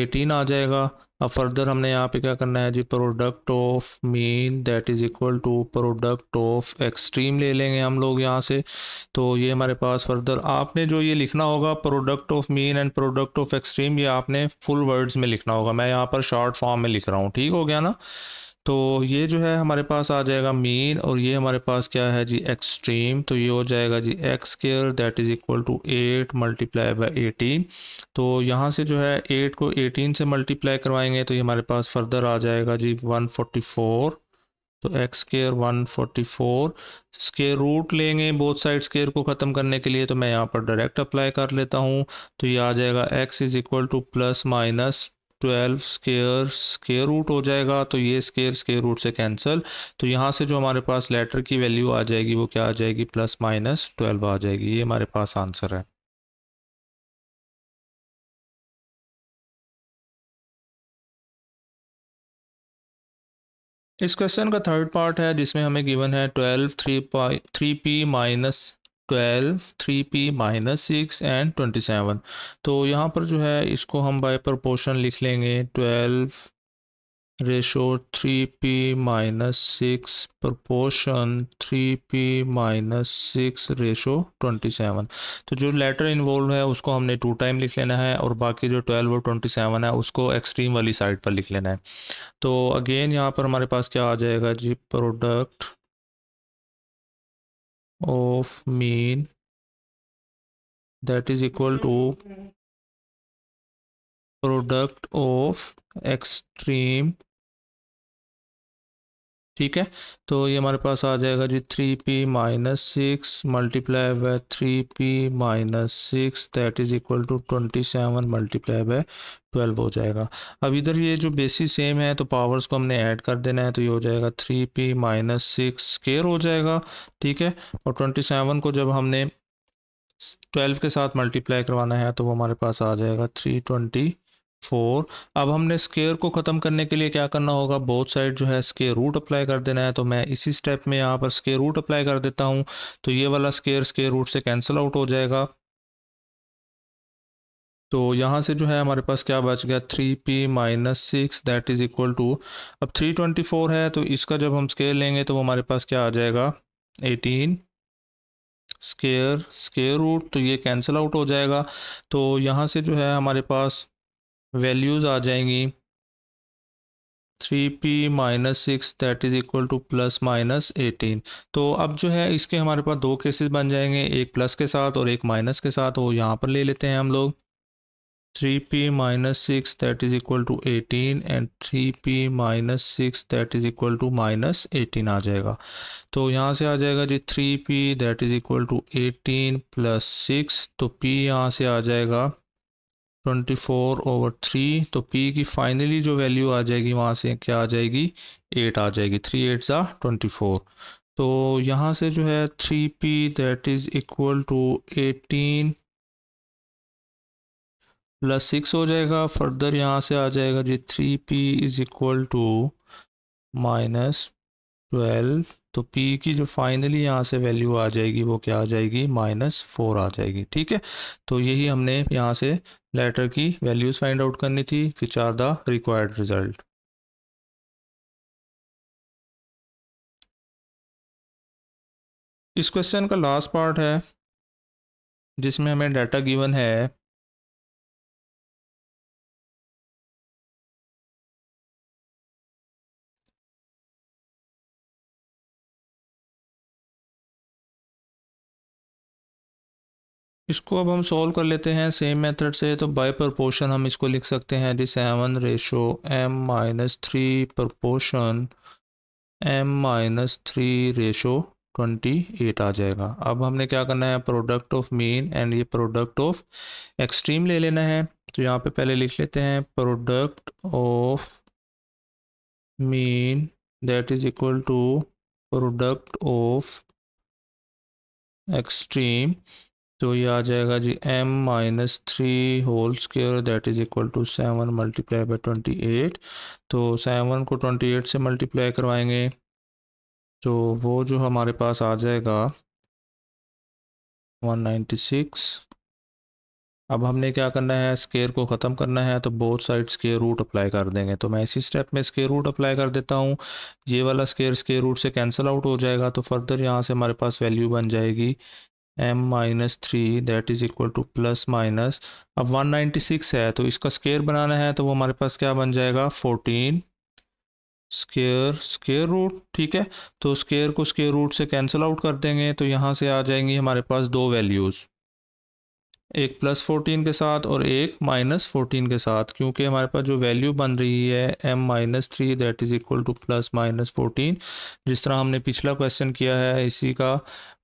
eighteen आ जाएगा अब फर्दर हमने यहाँ पे क्या करना है जी product of mean that is equal to product of extreme ले लेंगे हम लोग यहाँ से तो ये हमारे पास फर्दर आपने जो ये लिखना होगा product of mean and product of extreme ये आपने फुल वर्ड्स में लिखना होगा मैं यहाँ पर शॉर्ट फॉर्म में लिख रहा हूँ ठीक हो गया ना तो ये जो है हमारे पास आ जाएगा मीन और ये हमारे पास क्या है जी एक्सट्रीम तो ये हो जाएगा जी x square that is equal to eight multiply by eighteen तो यहाँ से जो है एट को एटीन से मल्टीप्लाई करवाएंगे तो ये हमारे पास फर्दर आ जाएगा जी वन फोर्टी फोर तो x square one forty four square root लेंगे बोथ साइड स्केयर को ख़त्म करने के लिए तो मैं यहाँ पर डायरेक्ट अप्लाई कर लेता हूँ तो ये आ जाएगा x is equal to plus minus twelve square square root हो जाएगा तो ये स्केयर स्केयर रूट से कैंसिल तो यहाँ से जो हमारे पास लेटर की वैल्यू आ जाएगी वो क्या आ जाएगी प्लस माइनस ट्वेल्व आ जाएगी ये हमारे पास आंसर है इस क्वेश्चन का थर्ड पार्ट है जिसमें हमें गिवन है twelve three pi three P minus twelve three P minus six and twenty seven तो यहाँ पर जो है इसको हम बाय प्रपोर्शन लिख लेंगे twelve ratio three P minus six proportion three P minus six ratio twenty seven तो जो लेटर इन्वॉल्व है उसको हमने टू टाइम लिख लेना है और बाकी जो ट्वेल्व और ट्वेंटी सेवन है उसको एक्सट्रीम वाली साइड पर लिख लेना है तो अगेन यहाँ पर हमारे पास क्या आ जाएगा जी product of mean that is equal to mm-hmm. product of extreme ठीक है तो ये हमारे पास आ जाएगा जी three P minus six multiply by three P minus six that is equal to twenty seven multiply by twelve हो जाएगा अब इधर ये जो बेसिस सेम है तो पावर्स को हमने ऐड कर देना है तो ये हो जाएगा three P minus six square हो जाएगा ठीक है और ट्वेंटी सेवन को जब हमने ट्वेल्व के साथ मल्टीप्लाई करवाना है तो वो हमारे पास आ जाएगा थ्री ट्वेंटी फोर अब हमने स्केयर को ख़त्म करने के लिए क्या करना होगा बोथ साइड जो है स्केयर रूट अप्लाई कर देना है तो मैं इसी स्टेप में यहाँ पर स्केयर रूट अप्लाई कर देता हूँ तो ये वाला स्केयर स्केयर रूट से कैंसिल आउट हो जाएगा तो यहाँ से जो है हमारे पास क्या बच गया three P minus six that is equal to अब थ्री ट्वेंटी फोर है तो इसका जब हम स्केयर लेंगे तो हमारे पास क्या आ जाएगा एटीन स्केयर स्केयर रूट तो ये कैंसिल आउट हो जाएगा तो यहाँ से जो है हमारे पास वैल्यूज़ आ जाएंगी three P minus six that is equal to plus minus eighteen तो अब जो है इसके हमारे पास दो केसेस बन जाएंगे एक प्लस के साथ और एक माइनस के साथ वो यहाँ पर ले लेते हैं हम लोग three P minus six that is equal to eighteen and three P minus six that is equal to minus eighteen आ जाएगा तो यहाँ से आ जाएगा जी three P that is equal to eighteen plus six तो पी यहाँ से आ जाएगा ट्वेंटी फोर ओवर थ्री तो P की फाइनली जो वैल्यू आ जाएगी वहाँ से क्या आ जाएगी एट आ जाएगी थ्री एट ज़ा ट्वेंटी तो यहाँ से जो है three P that is equal to eighteen plus six हो जाएगा फर्दर यहाँ से आ जाएगा जी three P is equal to minus twelve तो P की जो फाइनली यहाँ से वैल्यू आ जाएगी वो क्या आ जाएगी माइनस फोर आ जाएगी ठीक है तो यही हमने यहाँ से लेटर की वैल्यूज फाइंड आउट करनी थी which are the required result इस क्वेश्चन का लास्ट पार्ट है जिसमें हमें डाटा गिवन है इसको अब हम सॉल्व कर लेते हैं सेम मेथड से तो बाय प्रपोर्शन हम इसको लिख सकते हैं जी seven ratio M minus three proportion M minus three ratio twenty eight आ जाएगा अब हमने क्या करना है प्रोडक्ट ऑफ मेन एंड ये प्रोडक्ट ऑफ एक्सट्रीम ले लेना है तो यहाँ पे पहले लिख लेते हैं product of mean that is equal to product of extreme तो ये आ जाएगा जी m minus three whole square that is equal to seven multiply by twenty eight तो सेवन को ट्वेंटी एट से मल्टीप्लाई करवाएंगे तो वो जो हमारे पास आ जाएगा वन नाइन्टी सिक्स अब हमने क्या करना है स्केयर को ख़त्म करना है तो both side square root apply कर देंगे तो मैं इसी स्टेप में स्केयर रूट अप्लाई कर देता हूँ ये वाला स्केयर स्केयर रूट से कैंसिल आउट हो जाएगा तो फर्दर यहाँ से हमारे पास वैल्यू बन जाएगी M minus three that is equal to plus minus अब 196 है तो इसका स्केयर बनाना है तो वो हमारे पास क्या बन जाएगा 14 स्केयर स्केयर रूट ठीक है तो स्केयर को स्केयर रूट से कैंसिल आउट कर देंगे तो यहाँ से आ जाएंगी हमारे पास दो वैल्यूज़ एक प्लस फोर्टीन के साथ और एक माइनस फोर्टीन के साथ क्योंकि हमारे पास जो वैल्यू बन रही है M minus three that is equal to plus minus fourteen जिस तरह हमने पिछला क्वेश्चन किया है इसी का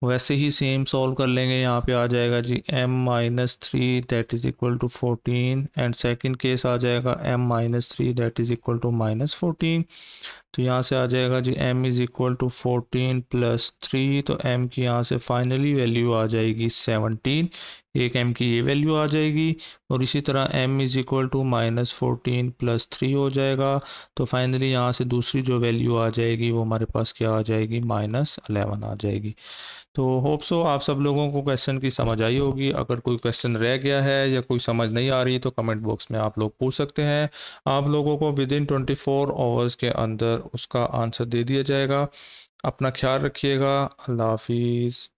वैसे ही सेम सॉल्व कर लेंगे यहाँ पे आ जाएगा जी M minus three that is equal to fourteen and second case आ जाएगा M minus three that is equal to minus fourteen तो यहाँ से आ जाएगा जी M is equal to fourteen plus three तो एम की यहाँ से फाइनली वैल्यू आ जाएगी सेवनटीन एक एम की ये वैल्यू आ जाएगी और इसी तरह M is equal to minus fourteen plus three हो जाएगा तो फाइनली यहाँ से दूसरी जो वैल्यू आ जाएगी वो हमारे पास क्या आ जाएगी माइनस अलेवन आ जाएगी तो होप सो आप सब लोगों को क्वेश्चन की समझ आई होगी अगर कोई क्वेश्चन रह गया है या कोई समझ नहीं आ रही तो कमेंट बॉक्स में आप लोग पूछ सकते हैं आप लोगों को within twenty four hours के अंदर उसका आंसर दे दिया जाएगा अपना ख्याल रखिएगा अल्लाह हाफिज़